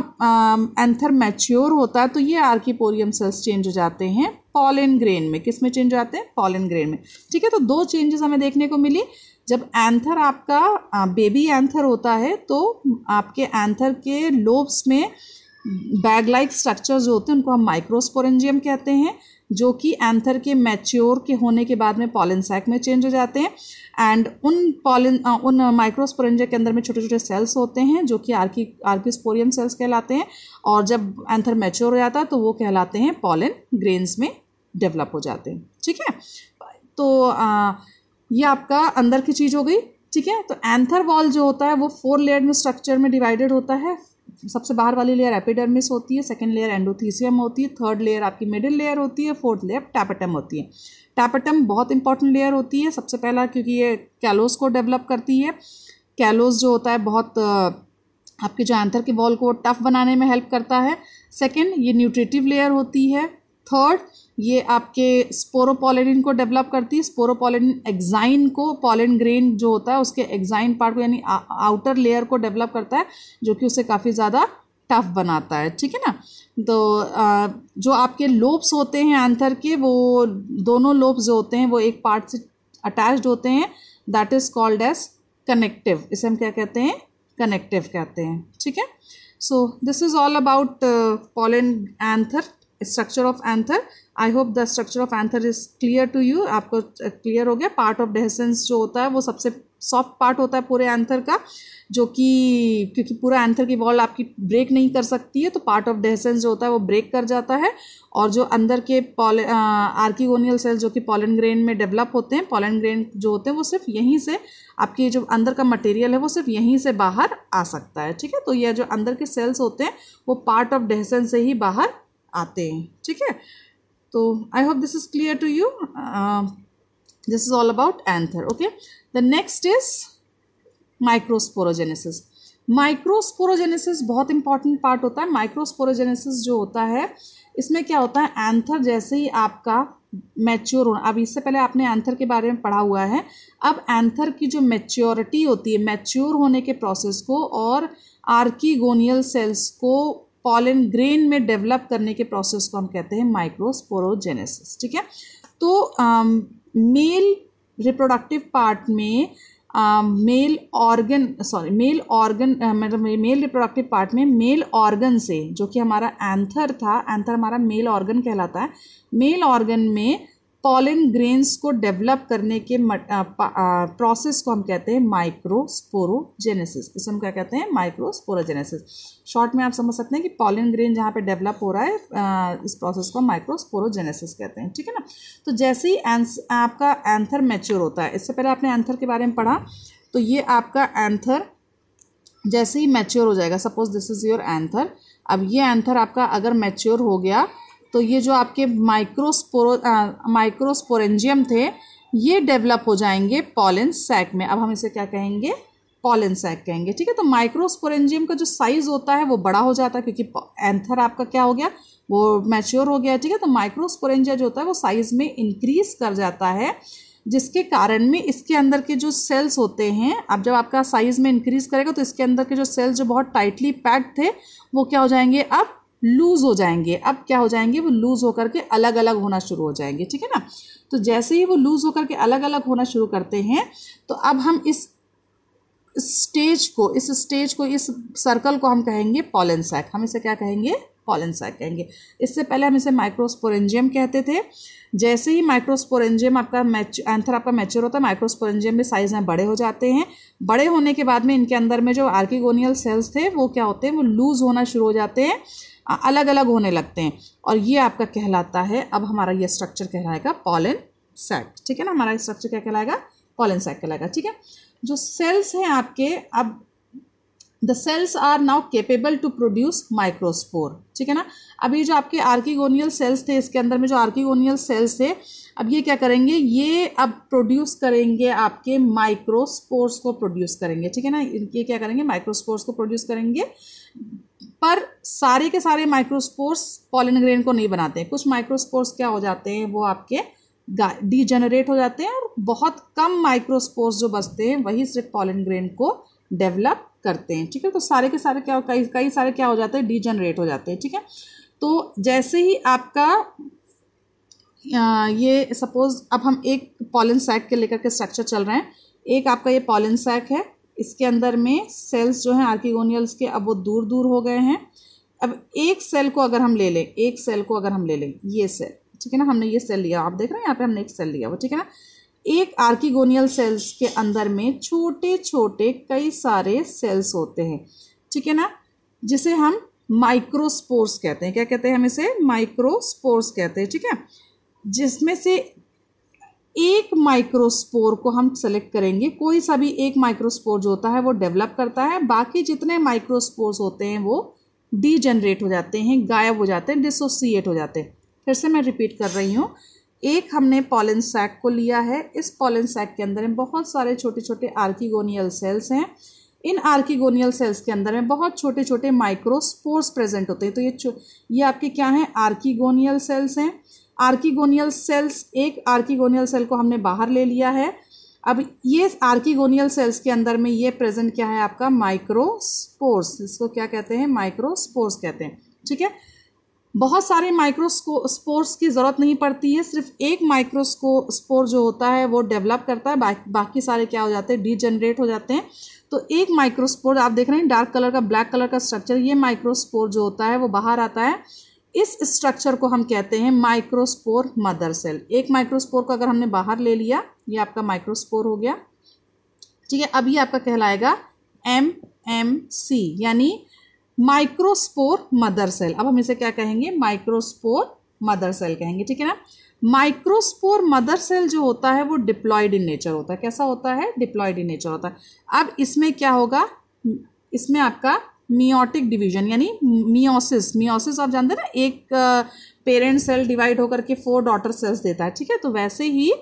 एंथर मैच्योर होता है तो ये आर्कीपोरियम सेल्स चेंज हो जाते हैं पॉलन ग्रेन में किस में चेंज हो जाते हैं पॉलन ग्रेन में ठीक है तो दो चेंजेस हमें देखने को मिली जब एंथर आपका बेबी एंथर होता है तो आपके एंथर के लोब्स में बैग लाइक स्ट्रक्चर जो होते हैं उनको हम माइक्रोस्पोरेंजियम कहते हैं जो कि एंथर के मैच्योर के होने के बाद में पॉलिन सैक में चेंज हो जाते हैं एंड उन पॉलिन उन माइक्रोस्पोरेंजिया के अंदर में छोटे छोटे सेल्स होते हैं जो कि आर्की आर्किस्पोरियम सेल्स कहलाते हैं और जब एंथर मैच्योर हो जाता है तो वो कहलाते हैं पॉलिन ग्रेन्स में डेवलप हो जाते हैं ठीक है तो आ, ये आपका अंदर की चीज़ हो गई ठीक है तो एंथर वॉल जो होता है वो फोर लेयर में स्ट्रक्चर में डिवाइडेड होता है सबसे बाहर वाली लेयर एपिडर्मिस होती है सेकेंड लेयर एंडोथीसियम होती है थर्ड लेयर आपकी मिडिल लेयर होती है फोर्थ लेयर टैपेटम होती है टैपेटम बहुत इंपॉर्टेंट लेयर होती है सबसे पहला क्योंकि ये कैलोस को डेवलप करती है कैलोस जो होता है बहुत आपके जो एंथर के वॉल को टफ बनाने में हेल्प करता है सेकेंड ये न्यूट्रिटिव लेयर होती है थर्ड ये आपके स्पोरोपोलिन को डेवलप करती है स्पोरोपोलिन एग्जाइन को पॉलिन ग्रेन जो होता है उसके एग्जाइन पार्ट को यानी आउटर लेयर को डेवलप करता है जो कि उसे काफ़ी ज़्यादा टफ बनाता है ठीक है ना तो आ, जो आपके लोब्स होते हैं आंथर के वो दोनों लोब्स जो होते हैं वो एक पार्ट से अटैच्ड होते हैं that is called as connective इसे हम क्या कहते हैं कनेक्टिव कहते हैं ठीक है so this is all about pollen anther structure of anther I hope the structure of anther is clear to you आपको क्लियर हो गया पार्ट ऑफ डेहसेंस जो होता है वो सबसे सॉफ्ट पार्ट होता है पूरे एंथर का जो कि क्योंकि पूरा एंथर की वॉल आपकी ब्रेक नहीं कर सकती है तो पार्ट ऑफ डेहसेंस जो होता है वो ब्रेक कर जाता है और जो अंदर के पॉल आर्किगोनियल सेल्स जो कि पॉलन ग्रेन में डेवलप होते हैं पॉलन ग्रेन जो होते हैं वो सिर्फ यहीं से आपके जो अंदर का मटेरियल है वो सिर्फ यहीं से बाहर आ सकता है ठीक है तो यह जो अंदर के सेल्स होते हैं वो पार्ट ऑफ डेहसेंस से ही बाहर आते हैं ठीक है तो I hope this is clear to you this is all about anther okay the next is microsporogenesis microsporogenesis बहुत इंपॉर्टेंट पार्ट होता है माइक्रोस्पोरोजेनेसिस जो होता है इसमें क्या होता है एंथर जैसे ही आपका मैच्योर होना अब इससे पहले आपने एंथर के बारे में पढ़ा हुआ है अब एंथर की जो मैच्योरिटी होती है मैच्योर होने के प्रोसेस को और आर्कीगोनियल सेल्स को पॉलन ग्रेन में डेवलप करने के प्रोसेस को हम कहते हैं माइक्रोस्पोरोजेनेसिस ठीक है तो मेल रिप्रोडक्टिव पार्ट में male organ sorry male organ मतलब मेल रिप्रोडक्टिव पार्ट में मेल ऑर्गन से जो कि हमारा एंथर था एंथर हमारा मेल ऑर्गन कहलाता है मेल ऑर्गन में पॉलिन ग्रेन्स को डेवलप करने के प्रोसेस को हम कहते हैं माइक्रोस्पोरोजेनेसिस इसे हम क्या कहते हैं माइक्रोस्पोरोजेनेसिस शॉर्ट में आप समझ सकते हैं कि पॉलिन ग्रेन जहाँ पे डेवलप हो रहा है इस प्रोसेस को माइक्रोस्पोरोजेनेसिस कहते हैं ठीक है ना तो जैसे ही एंस, आपका एंथर मैच्योर होता है इससे पहले आपने एंथर के बारे में पढ़ा तो ये आपका एंथर जैसे ही मैच्योर हो जाएगा suppose this is your anther अब ये एंथर आपका अगर मैच्योर हो गया तो ये जो आपके माइक्रोस्पोर माइक्रोस्पोरेंजियम थे ये डेवलप हो जाएंगे पॉलन सैक में अब हम इसे क्या कहेंगे पॉलन सैक कहेंगे ठीक है तो माइक्रोस्पोरेंजियम का जो साइज़ होता है वो बड़ा हो जाता है क्योंकि एंथर आपका क्या हो गया वो मैच्योर हो गया ठीक है तो माइक्रोस्पोरेंजिया जो होता है वो साइज़ में इंक्रीज कर जाता है जिसके कारण में इसके अंदर के जो सेल्स होते हैं अब जब आपका साइज़ में इंक्रीज करेगा तो इसके अंदर के जो सेल्स जो बहुत टाइटली पैक्ड थे वो क्या हो जाएंगे अब लूज हो जाएंगे अब क्या हो जाएंगे वो लूज़ होकर के अलग अलग होना शुरू हो जाएंगे ठीक है ना तो जैसे ही वो लूज़ होकर के अलग अलग होना शुरू करते हैं तो अब हम इस स्टेज को इस स्टेज को इस सर्कल को हम कहेंगे पॉलन सैक हम इसे क्या कहेंगे पॉलन सैक कहेंगे इससे पहले हम इसे माइक्रोस्पोरेंजियम कहते थे जैसे ही माइक्रोस्पोरेंजियम आपका मैच एंथर आपका मैच्योर होता है माइक्रोस्पोरेंजियम में साइज में बड़े हो जाते हैं बड़े होने के बाद में इनके अंदर में जो आर्किगोनियल सेल्स थे वो क्या होते हैं वो लूज़ होना शुरू हो जाते हैं अलग अलग होने लगते हैं और ये आपका कहलाता है अब हमारा ये स्ट्रक्चर कहलाएगा पॉलन सैक ठीक है ना हमारा स्ट्रक्चर क्या कहलाएगा पॉलन सैक कहलाएगा ठीक है जो सेल्स हैं आपके अब the cells are now capable to produce microspore ठीक है ना अब ये जो आपके आर्किगोनियल सेल्स थे इसके अंदर में जो आर्किगोनियल सेल्स थे अब ये क्या करेंगे ये अब प्रोड्यूस करेंगे आपके माइक्रोस्पोर्स को प्रोड्यूस करेंगे ठीक है ना ये क्या करेंगे माइक्रोस्पोर्स को प्रोड्यूस करेंगे पर सारे के सारे माइक्रोस्पोर्स पॉलिन ग्रेन को नहीं बनाते हैं कुछ माइक्रोस्पोर्स क्या हो जाते हैं वो आपके डीजनरेट हो जाते हैं और बहुत कम माइक्रोस्पोर्स जो बचते हैं वही सिर्फ पॉलिन ग्रेन को डेवलप करते हैं ठीक है तो सारे के सारे क्या कई कई सारे क्या हो जाते हैं डीजनरेट हो जाते हैं ठीक है तो जैसे ही आपका ये सपोज अब हम एक पॉलिन सैक के लेकर के स्ट्रक्चर चल रहे हैं एक आपका ये पॉलिन सैक है इसके अंदर में सेल्स जो हैं आर्किगोनियल्स के अब वो दूर दूर हो गए हैं अब एक सेल को अगर हम ले लें एक सेल को अगर हम ले लें ये सेल ठीक है ना हमने ये सेल लिया आप देख रहे हैं यहाँ पे हमने एक सेल लिया वो ठीक है ना एक आर्किगोनियल सेल्स के अंदर में छोटे छोटे कई सारे सेल्स होते हैं ठीक है ना जिसे हम माइक्रोस्पोर्स कहते हैं क्या कहते हैं हम इसे माइक्रोस्पोर्स कहते हैं ठीक है जिसमें से एक माइक्रोस्पोर को हम सेलेक्ट करेंगे कोई सा भी एक माइक्रोस्पोर जो होता है वो डेवलप करता है बाकी जितने माइक्रोस्पोर्स होते हैं वो डीजनरेट हो जाते हैं गायब हो जाते हैं डिसोसिएट हो जाते हैं फिर से मैं रिपीट कर रही हूँ एक हमने पॉलन सैक को लिया है इस पॉलन सैक के अंदर में बहुत सारे छोटे छोटे आर्किगोनियल सेल्स हैं इन आर्किगोनियल सेल्स के अंदर में बहुत छोटे छोटे माइक्रोस्पोर्स प्रेजेंट होते हैं तो ये ये आपके क्या हैं आर्किगोनियल सेल्स हैं आर्किगोनियल सेल्स एक आर्किगोनियल सेल को हमने बाहर ले लिया है अब ये आर्किगोनियल सेल्स के अंदर में ये प्रेजेंट क्या है आपका माइक्रोस्पोर्स इसको क्या कहते हैं माइक्रोस्पोर्स कहते हैं ठीक है बहुत सारे माइक्रोस्को स्पोर्स की ज़रूरत नहीं पड़ती है सिर्फ एक माइक्रोस्को स्पोर जो होता है वो डेवलप करता है बाकी बाकी सारे क्या हो जाते हैं डीजनरेट हो जाते हैं तो एक माइक्रोस्पोर आप देख रहे हैं डार्क कलर का ब्लैक कलर का स्ट्रक्चर ये माइक्रोस्पोर जो होता है वो बाहर आता है इस स्ट्रक्चर को हम कहते हैं माइक्रोस्पोर मदर सेल एक माइक्रोस्पोर को अगर हमने बाहर ले लिया ये आपका माइक्रोस्पोर हो गया ठीक है अब ये आपका कहलाएगा एम एम सी यानी माइक्रोस्पोर मदर सेल अब हम इसे क्या कहेंगे माइक्रोस्पोर मदर सेल कहेंगे ठीक है ना माइक्रोस्पोर मदर सेल जो होता है वो डिप्लॉयड इन नेचर होता है कैसा होता है डिप्लॉयड इन नेचर होता है अब इसमें क्या होगा इसमें आपका मियोटिक डिवीजन यानी मियोसिस मियोसिस आप जानते हैं ना एक पेरेंट सेल डिवाइड होकर के फोर डॉटर सेल्स देता है ठीक है तो वैसे ही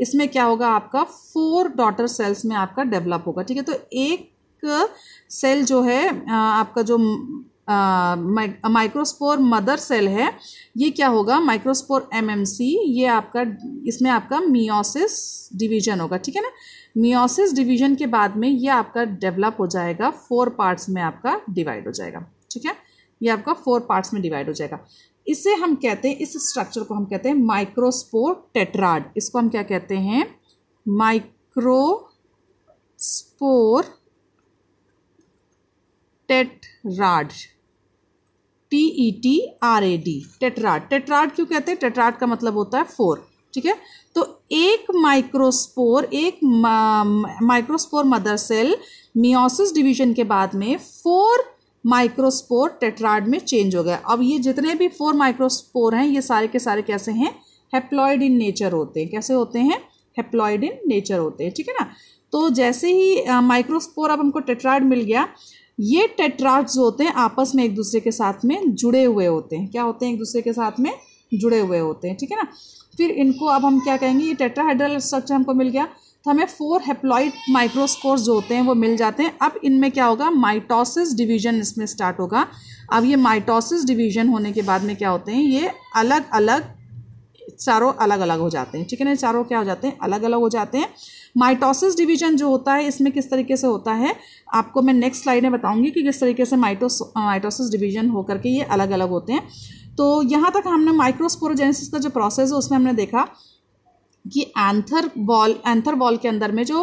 इसमें क्या होगा आपका फोर डॉटर सेल्स में आपका डेवलप होगा ठीक है तो एक सेल जो है आपका जो माइक्रोस्पोर मदर सेल है ये क्या होगा माइक्रोस्पोर एमएमसी ये आपका इसमें आपका मियोसिस डिवीजन होगा ठीक है ना मियोसिस डिवीजन के बाद में ये आपका डेवलप हो जाएगा फोर पार्ट्स में आपका डिवाइड हो जाएगा ठीक है ये आपका फोर पार्ट्स में डिवाइड हो जाएगा इसे हम कहते हैं इस स्ट्रक्चर को हम कहते हैं माइक्रोस्पोर टेट्राड इसको हम क्या कहते हैं microspore tetrad T E T R A D tetrad tetrad क्यों कहते हैं टेट्राड का मतलब होता है फोर ठीक है तो एक माइक्रोस्पोर एक microspore mother cell meiosis division के बाद में फोर माइक्रोस्पोर टेट्राइड में चेंज हो गया अब ये जितने भी फोर माइक्रोस्पोर हैं ये सारे के सारे कैसे हैं हेप्लॉइड इन नेचर होते हैं कैसे होते हैं हेप्लॉइड इन नेचर होते हैं ठीक है ना तो जैसे ही माइक्रोस्पोर अब हमको टेट्राइड मिल गया ये जो होते हैं आपस में एक दूसरे के साथ में जुड़े हुए होते हैं क्या होते हैं एक दूसरे के साथ में जुड़े हुए होते हैं ठीक है ना फिर इनको अब हम क्या कहेंगे ये टेट्राहाइड्रल स्ट्रक्चर हमको मिल गया तो हमें फोर हेप्लॉइड माइक्रोस्कोर्स जो होते हैं वो मिल जाते हैं अब इनमें क्या होगा माइटोसिस डिवीजन इसमें स्टार्ट होगा अब ये माइटोसिस डिवीजन होने के बाद में क्या होते हैं ये अलग अलग चारों अलग अलग हो जाते हैं ठीक है ना चारों क्या हो जाते हैं अलग अलग हो जाते हैं माइटोसिस डिवीजन जो होता है इसमें किस तरीके से होता है आपको मैं नेक्स्ट स्लाइड में बताऊंगी कि किस तरीके से माइटोस माइटोसिस डिवीजन होकर के ये अलग अलग होते हैं तो यहाँ तक हमने माइक्रोस्पोरोजेनेसिस का जो प्रोसेस है उसमें हमने देखा कि एंथर बॉल एंथर बॉल के अंदर में जो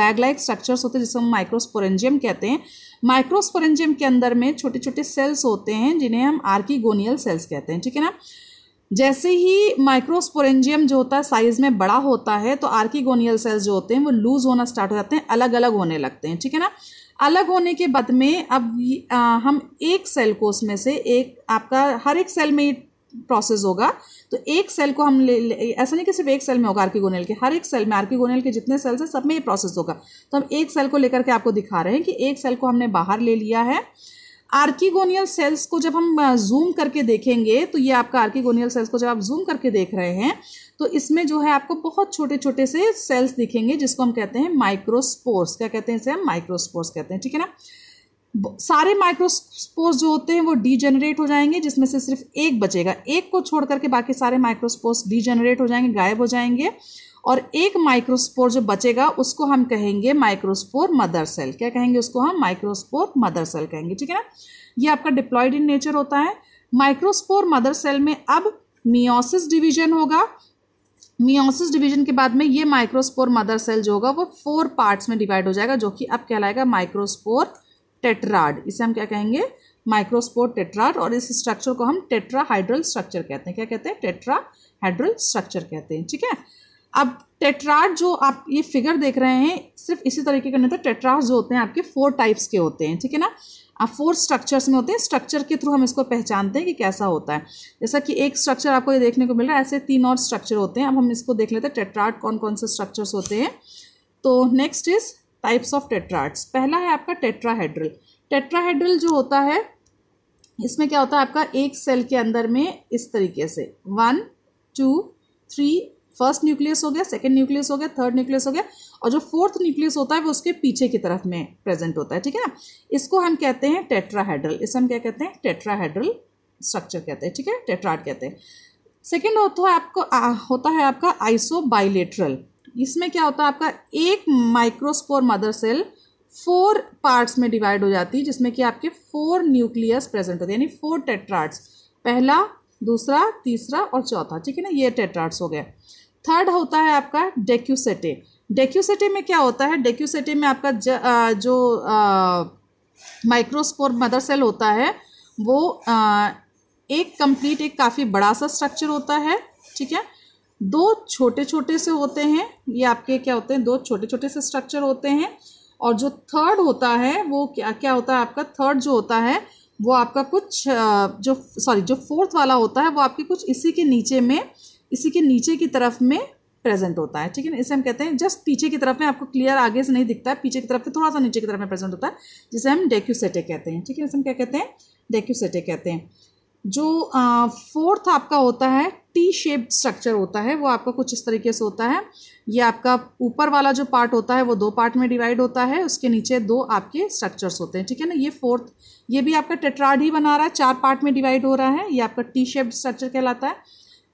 बैग लाइक स्ट्रक्चर्स होते हैं जिसे हम माइक्रोस्पोरेंजियम कहते हैं माइक्रोस्पोरेंजियम के अंदर में छोटे छोटे सेल्स होते हैं जिन्हें हम आर्कीगोनियल सेल्स कहते हैं ठीक है ना जैसे ही माइक्रोस्पोरेंजियम जो होता है साइज में बड़ा होता है तो आर्कीगोनियल सेल्स जो होते हैं वो लूज होना स्टार्ट हो जाते हैं अलग अलग होने लगते हैं ठीक है ना अलग होने के बाद में अब आ, हम एक सेल को उसमें से एक आपका हर एक सेल में प्रोसेस होगा तो एक सेल को हम ले, ले ऐसा नहीं कि सिर्फ एक सेल में होगा आर्किगोनल के हर एक सेल में आर्किगोनल के जितने सेल्स हैं सब में ये प्रोसेस होगा तो हम एक सेल को लेकर के आपको दिखा रहे हैं कि एक सेल को हमने बाहर ले लिया है आर्कीगोनियल सेल्स को जब हम जूम करके देखेंगे तो ये आपका आर्कीगोनियल सेल्स को जब आप जूम करके देख रहे हैं तो इसमें जो है आपको बहुत छोटे छोटे से सेल्स दिखेंगे जिसको हम कहते हैं माइक्रोस्पोर्स क्या कहते हैं इसे हम माइक्रोस्पोर्स कहते हैं ठीक है ना सारे माइक्रोस्पोर्स जो होते हैं वो डीजेनरेट हो जाएंगे जिसमें से सिर्फ एक बचेगा एक को छोड़ करके बाकी सारे माइक्रोस्पोर्स डीजेनरेट हो जाएंगे गायब हो जाएंगे और एक माइक्रोस्पोर जो बचेगा उसको हम कहेंगे माइक्रोस्पोर मदर सेल क्या कहेंगे उसको हम माइक्रोस्पोर मदर सेल कहेंगे ठीक है ना ये आपका डिप्लॉयड इन नेचर होता है माइक्रोस्पोर मदर सेल में अब मियोसिस डिवीजन होगा मियोसिस डिवीजन के बाद में ये माइक्रोस्पोर मदर सेल जो होगा वो फोर पार्ट्स में डिवाइड हो जाएगा जो कि अब कहलाएगा माइक्रोस्पोर टेट्राड इसे हम क्या कहेंगे माइक्रोस्पोर टेट्राड और इस स्ट्रक्चर को हम टेट्राहाइड्रल स्ट्रक्चर कहते हैं क्या कहते हैं टेट्राहाइड्रल स्ट्रक्चर कहते हैं ठीक है अब टेट्राड जो आप ये फिगर देख रहे हैं सिर्फ इसी तरीके का नहीं होते टेट्राड जो होते हैं आपके फोर टाइप्स के होते हैं ठीक है ना आप फोर स्ट्रक्चर्स में होते हैं स्ट्रक्चर के थ्रू हम इसको पहचानते हैं कि कैसा होता है जैसा कि एक स्ट्रक्चर आपको ये देखने को मिल रहा है ऐसे तीन और स्ट्रक्चर होते हैं अब हम इसको देख लेते हैं टेट्राड कौन कौन से स्ट्रक्चर्स होते हैं तो next is types of tetrads पहला है आपका टेट्राहेड्रल टेट्राहेड्रल जो होता है इसमें क्या होता है आपका एक सेल के अंदर में इस तरीके से one two three first nucleus हो गया सेकेंड न्यूक्लियस हो गया थर्ड न्यूक्लियस हो गया और जो फोर्थ न्यूक्लियस होता है वो उसके पीछे की तरफ में प्रेजेंट होता है ठीक है ना इसको हम कहते हैं टेट्राहेड्रल इसे हम क्या कहते हैं टेट्राहेड्रल स्ट्रक्चर कहते हैं ठीक है टेट्राड कहते हैं सेकेंड होता है आपको आ, होता है आपका आइसो बाइलेट्रल इसमें क्या होता है आपका एक microspore mother cell four parts में डिवाइड हो जाती है जिसमें कि आपके फोर न्यूक्लियस प्रेजेंट होते हैं यानी फोर टेट्राड्स पहला दूसरा तीसरा और चौथा ठीक है ना ये टेट्राड्स हो गया थर्ड होता है आपका डेक्यूसेटे डेक्यूसेटे में क्या होता है डेक्यूसेटे में आपका ज, आ, जो माइक्रोस्पोर मदर सेल होता है वो आ, एक कंप्लीट एक काफ़ी बड़ा सा स्ट्रक्चर होता है ठीक है दो छोटे छोटे से होते हैं ये आपके क्या होते हैं दो छोटे छोटे से स्ट्रक्चर होते हैं और जो थर्ड होता है वो क्या क्या होता है आपका थर्ड जो होता है वो आपका कुछ जो सॉरी जो फोर्थ वाला होता है वो आपके कुछ इसी के नीचे में इसी के नीचे की तरफ में प्रेजेंट होता है ठीक है ना इसे हम कहते हैं जस्ट पीछे की तरफ में आपको क्लियर आगे से नहीं दिखता है पीछे की तरफ से थोड़ा सा नीचे की तरफ में प्रेजेंट होता है जिसे हम डेक्यूसेटे कहते हैं ठीक है इसे हम क्या कहते हैं डेक्यूसेटे कहते हैं जो फोर्थ आपका होता है टी शेप स्ट्रक्चर होता है वो आपका कुछ इस तरीके से होता है ये आपका ऊपर वाला जो पार्ट होता है वो दो पार्ट में डिवाइड होता है उसके नीचे दो आपके स्ट्रक्चर्स होते हैं ठीक है ना ये फोर्थ ये भी आपका टेट्राड ही बना रहा है चार पार्ट में डिवाइड हो रहा है ये आपका टी शेप स्ट्रक्चर कहलाता है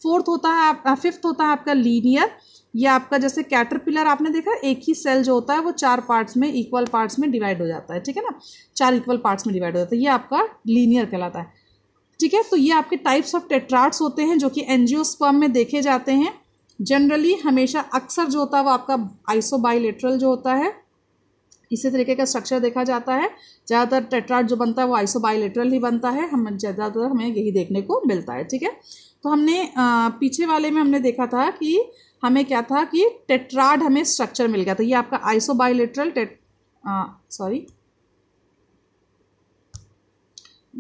फोर्थ होता है आप फिफ्थ होता है आपका लीनियर ये आपका जैसे कैटरपिलर आपने देखा एक ही सेल जो होता है वो चार पार्ट्स में इक्वल पार्ट्स में डिवाइड हो जाता है ठीक है ना चार इक्वल पार्ट्स में डिवाइड हो जाता है ये आपका लीनियर कहलाता है ठीक है तो ये आपके टाइप्स ऑफ टेट्राट्स होते हैं जो कि एनजियोस्पर्म में देखे जाते हैं जनरली हमेशा अक्सर जो होता है वो आपका आइसोबाइलेटरल जो होता है इसी तरीके का स्ट्रक्चर देखा जाता है ज़्यादातर टेट्राट जो बनता है वो आइसोबाइलेटरल ही बनता है हम ज़्यादातर हमें यही देखने को मिलता है ठीक है तो हमने आ, पीछे वाले में हमने देखा था कि हमें क्या था कि टेट्राड हमें स्ट्रक्चर मिल गया था ये आपका आइसोबायोलिट्रल टेट सॉरी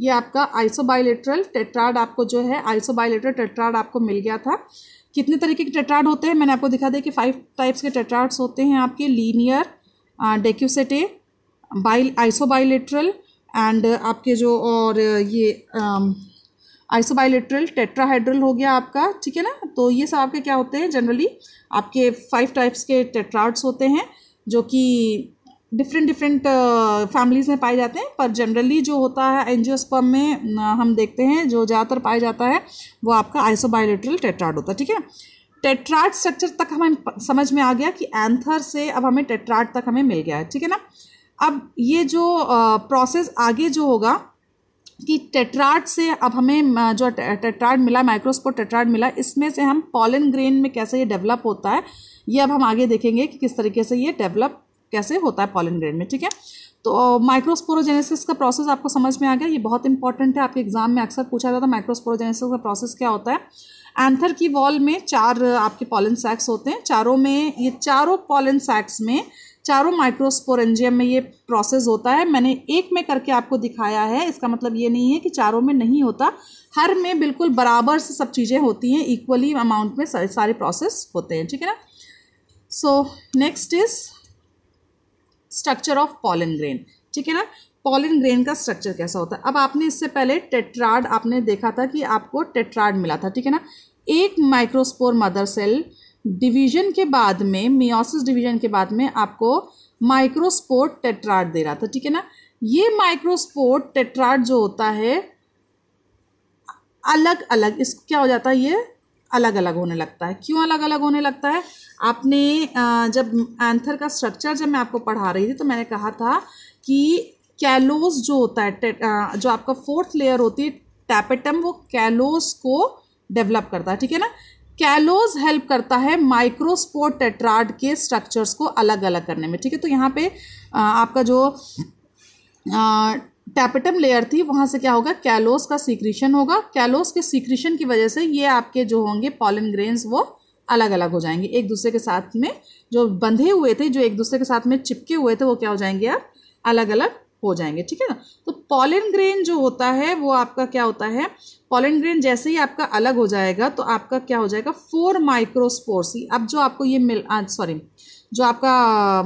ये आपका आइसोबायोलिट्रल टेट्राड आपको जो है आइसोबायोलिट्रल टेट्राड आपको मिल गया था कितने तरीके के टेट्राड होते हैं मैंने आपको दिखा दिया कि फाइव टाइप्स के टेट्राड्स होते हैं आपके लीनियर डेक्यूसेटे बाइल आइसोबायोलिट्रल एंड आपके जो और ये आइसोबाइलेट्रल टेट्राहाइड्रल हो गया आपका ठीक है ना तो ये सब आपके क्या होते हैं जनरली आपके फाइव टाइप्स के टेट्राड्स होते हैं जो कि डिफरेंट डिफरेंट फैमिलीज में पाए जाते हैं पर जनरली जो होता है एनजियोस्पम में हम देखते हैं जो ज़्यादातर पाया जाता है वो आपका आइसोबायोलिट्रल टेट्राड होता है ठीक है टेट्राड स्ट्रक्चर तक हमें समझ में आ गया कि एंथर से अब हमें टेट्राड तक हमें मिल गया है ठीक है ना अब ये जो प्रोसेस uh, आगे जो होगा कि टेट्राड से अब हमें जो टेट्राड मिला माइक्रोस्पोर टेट्राड मिला इसमें से हम पॉलन ग्रेन में कैसे ये डेवलप होता है ये अब हम आगे देखेंगे कि किस तरीके से ये डेवलप कैसे होता है पॉलन ग्रेन में ठीक है तो माइक्रोस्पोरोजेनेसिस का प्रोसेस आपको समझ में आ गया ये बहुत इंपॉर्टेंट है आपके एग्जाम में अक्सर पूछा जाता है माइक्रोस्पोरोजेनेसिस का प्रोसेस क्या होता है एंथर की वॉल में चार आपके पॉलन सैक्स होते हैं चारों में ये चारों पॉलन सैक्स में चारों माइक्रोस्पोरेंजियम में ये प्रोसेस होता है मैंने एक में करके आपको दिखाया है इसका मतलब ये नहीं है कि चारों में नहीं होता हर में बिल्कुल बराबर से सब चीज़ें होती हैं इक्वली अमाउंट में सारे सारे प्रोसेस होते हैं ठीक है ना so next is structure of pollen grain ठीक है ना पॉलिन ग्रेन का स्ट्रक्चर कैसा होता है अब आपने इससे पहले टेट्राड आपने देखा था कि आपको टेट्राड मिला था ठीक है ना एक माइक्रोस्पोर मदर सेल डिवीजन के बाद में मियोसिस डिवीजन के बाद में आपको माइक्रोस्पोर्ट टेट्राड दे रहा था ठीक है ना ये माइक्रोस्पोर्ट टेट्राड जो होता है अलग अलग इस क्या हो जाता है ये अलग अलग होने लगता है क्यों अलग अलग होने लगता है आपने जब एंथर का स्ट्रक्चर जब मैं आपको पढ़ा रही थी तो मैंने कहा था कि कैलोस जो होता है जो आपका फोर्थ लेयर होती है टैपेटम वो कैलोस को डेवलप करता है ठीक है ना कैलोज हेल्प करता है माइक्रोस्पोर टेट्राड के स्ट्रक्चर्स को अलग अलग करने में ठीक है तो यहाँ पे आपका जो टैपेटम लेयर थी वहाँ से क्या होगा कैलोस का सीक्रीशन होगा कैलोस के सीक्रीशन की वजह से ये आपके जो होंगे पॉलन ग्रेन्स वो अलग अलग हो जाएंगे एक दूसरे के साथ में जो बंधे हुए थे जो एक दूसरे के साथ में चिपके हुए थे वो क्या हो जाएंगे आप अलग अलग हो जाएंगे ठीक है ना तो पॉलन ग्रेन जो होता है वो आपका क्या होता है पॉलन ग्रेन जैसे ही आपका अलग हो जाएगा तो आपका क्या हो जाएगा फोर माइक्रोस्पोर्स अब जो आपको ये मिल सॉरी जो आपका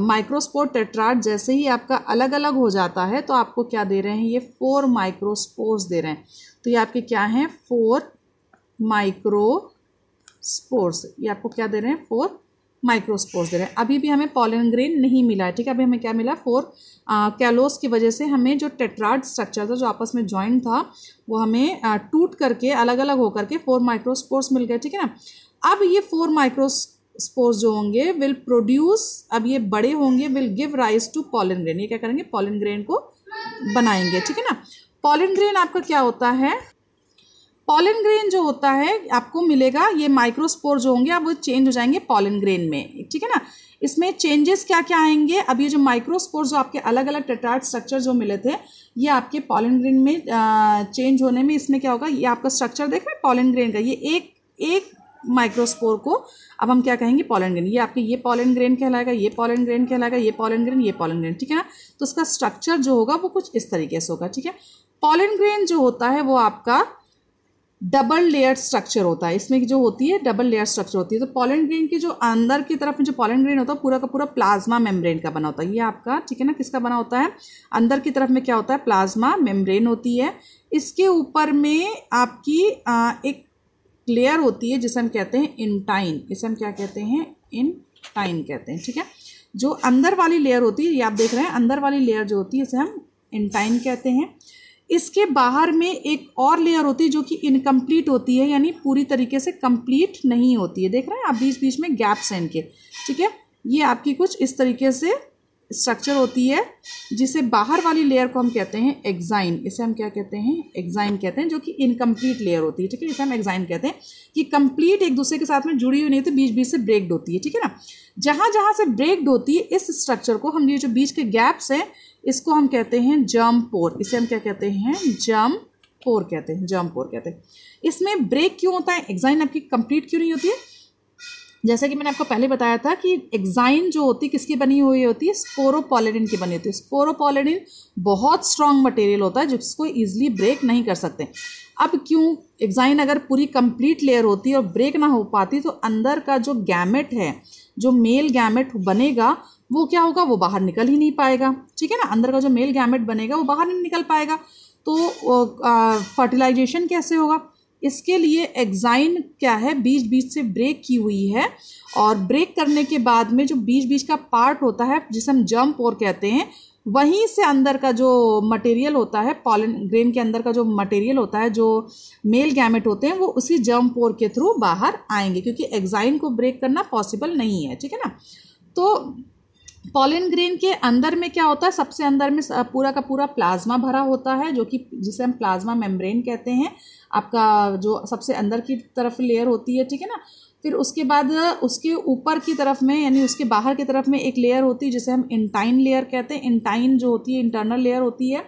माइक्रोस्पोर टेट्राट जैसे ही आपका अलग अलग हो जाता है तो आपको क्या दे रहे हैं ये फोर माइक्रोस्पोर्स दे रहे हैं तो ये आपके क्या हैं फोर माइक्रो स्पोर्स ये आपको क्या दे रहे हैं फोर माइक्रोस्पोर्स दे रहे हैं अभी भी हमें पॉलन ग्रेन नहीं मिला है ठीक है अभी हमें क्या मिला फोर कैलोस की वजह से हमें जो टेट्राड स्ट्रक्चर था जो आपस में ज्वाइंट था वो हमें टूट करके अलग अलग होकर के फोर माइक्रोस्पोर्स मिल गए ठीक है ना अब ये फोर माइक्रोस स्पोर्स जो होंगे विल प्रोड्यूस अब ये बड़े होंगे will give rise to pollen grain ये क्या करेंगे पॉलन ग्रेन को बनाएंगे ठीक है ना पॉलन ग्रेन आपका क्या होता है पॉलन ग्रेन जो होता है आपको मिलेगा ये माइक्रोस्पोर जो होंगे आप वो चेंज हो जाएंगे पॉलन ग्रेन में ठीक है ना इसमें चेंजेस क्या क्या आएंगे अब ये जो माइक्रोस्पोर जो आपके अलग अलग टेटार्ड स्ट्रक्चर जो मिले थे ये आपके पॉलन ग्रेन में आ, चेंज होने में इसमें क्या होगा ये आपका स्ट्रक्चर देख रहे हैं पॉलन ग्रेन का ये एक एक माइक्रोस्पोर को अब हम क्या कहेंगे पॉलन ग्रेन ये आपके ये पॉलन ग्रेन कहलाएगा ये पॉलन ग्रेन कहलाएगा ये पॉलन ग्रेन ये पॉलन ग्रेन ठीक है ना तो उसका स्ट्रक्चर जो होगा वो कुछ इस तरीके से होगा ठीक है पॉलन ग्रेन जो होता है वो आपका डबल लेयर स्ट्रक्चर होता है इसमें जो होती है डबल लेयर स्ट्रक्चर होती है तो पॉलन ग्रेन के जो अंदर की तरफ में जो पॉलन ग्रेन होता है पूरा का पूरा प्लाज्मा मेम्ब्रेन का बना होता है ये आपका ठीक है ना किसका बना होता है अंदर की तरफ में क्या होता है प्लाज्मा मेम्ब्रेन होती है इसके ऊपर में आपकी आ, एक लेयर होती है जिसे हम कहते हैं इंटाइन इसे हम क्या कहते हैं इंटाइन कहते हैं ठीक है जो अंदर वाली लेयर होती है ये आप देख रहे हैं अंदर वाली लेयर जो होती है इसे हम इंटाइन कहते हैं इसके बाहर में एक और लेयर होती है जो कि इनकम्प्लीट होती है यानी पूरी तरीके से कम्प्लीट नहीं होती है देख रहे हैं आप बीच बीच में गैप्स हैं इनके ठीक है ये आपकी कुछ इस तरीके से स्ट्रक्चर होती है जिसे बाहर वाली लेयर को हम कहते हैं एग्जाइन इसे हम क्या कहते हैं एग्जाइन कहते हैं जो कि इनकम्प्लीट लेयर होती है ठीक है इसे हम एग्जाइन कहते हैं कि कंप्लीट एक दूसरे के साथ में जुड़ी हुई नहीं तो बीच बीच से ब्रेक होती है ठीक है ना जहाँ जहाँ से ब्रेक होती है इस स्ट्रक्चर को हम ये जो बीच के गैप्स हैं इसको हम कहते हैं जम पोर इसे हम क्या कहते हैं जम पोर कहते हैं जम पोर कहते हैं इसमें ब्रेक क्यों होता है एग्जाइन आपकी कंप्लीट क्यों नहीं होती है जैसा कि मैंने आपको पहले बताया था कि एग्जाइन जो होती है किसकी बनी हुई होती है स्पोरोपोलिडिन की बनी होती है स्पोरोपोलिडिन बहुत स्ट्रांग मटेरियल होता है जिसको ईजिली ब्रेक नहीं कर सकते अब क्यों एग्जाइन अगर पूरी कंप्लीट लेयर होती है और ब्रेक ना हो पाती तो अंदर का जो गैमेट है जो मेल गैमेट बनेगा वो क्या होगा वो बाहर निकल ही नहीं पाएगा ठीक है ना अंदर का जो मेल गैमेट बनेगा वो बाहर नहीं निकल पाएगा तो फर्टिलाइजेशन कैसे होगा इसके लिए एग्जाइन क्या है बीच बीच से ब्रेक की हुई है और ब्रेक करने के बाद में जो बीच बीच का पार्ट होता है जिसे हम जर्म पोर कहते हैं वहीं से अंदर का जो मटेरियल होता है पॉलन ग्रेन के अंदर का जो मटेरियल होता है जो मेल गैमेट होते हैं वो उसी जर्म पोर के थ्रू बाहर आएंगे क्योंकि एग्जाइन को ब्रेक करना पॉसिबल नहीं है ठीक है ना तो पॉलिन ग्रीन के अंदर में क्या होता है सबसे अंदर में पूरा का पूरा प्लाज्मा भरा होता है जो कि जिसे हम प्लाज्मा मेम्ब्रेन कहते हैं आपका जो सबसे अंदर की तरफ लेयर होती है ठीक है ना फिर उसके बाद उसके ऊपर की तरफ में यानी उसके बाहर की तरफ में एक लेयर होती है जिसे हम इंटाइन लेयर कहते हैं इंटाइन जो होती है इंटरनल लेयर होती है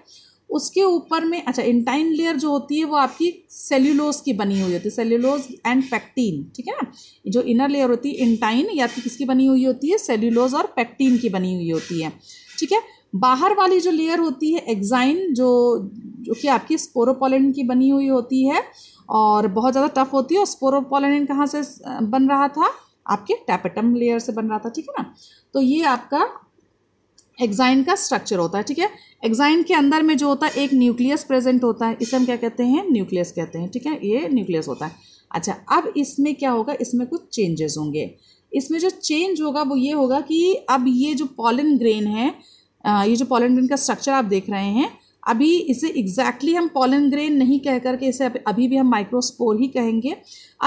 उसके ऊपर में अच्छा इंटाइन लेयर जो होती है वो आपकी सेल्यूलोज की बनी हुई होती है सेल्यूलोज एंड पैक्टीन ठीक है ना जो इनर लेयर होती है इंटाइन या फिर किसकी बनी हुई होती है सेल्यूलोज और पैक्टीन की बनी हुई होती है ठीक है बाहर वाली जो लेयर होती है एग्जाइन जो जो कि आपकी स्पोरोपोलिन की बनी हुई होती है और बहुत ज़्यादा टफ होती है और स्पोरोपोलिन कहाँ से बन रहा था आपके टैपेटम लेयर से बन रहा था ठीक है ना तो ये आपका एग्जाइन का स्ट्रक्चर होता है ठीक है एग्जाइन के अंदर में जो होता है एक न्यूक्लियस प्रेजेंट होता है इसे हम क्या कहते हैं न्यूक्लियस कहते हैं ठीक है ये न्यूक्लियस होता है अच्छा अब इसमें क्या होगा इसमें कुछ चेंजेस होंगे इसमें जो चेंज होगा वो ये होगा कि अब ये जो पॉलन ग्रेन है ये जो पॉलन ग्रेन का स्ट्रक्चर आप देख रहे हैं अभी इसे एग्जैक्टली exactly हम पॉलन ग्रेन नहीं कह करके इसे अभी भी हम माइक्रोस्पोर ही कहेंगे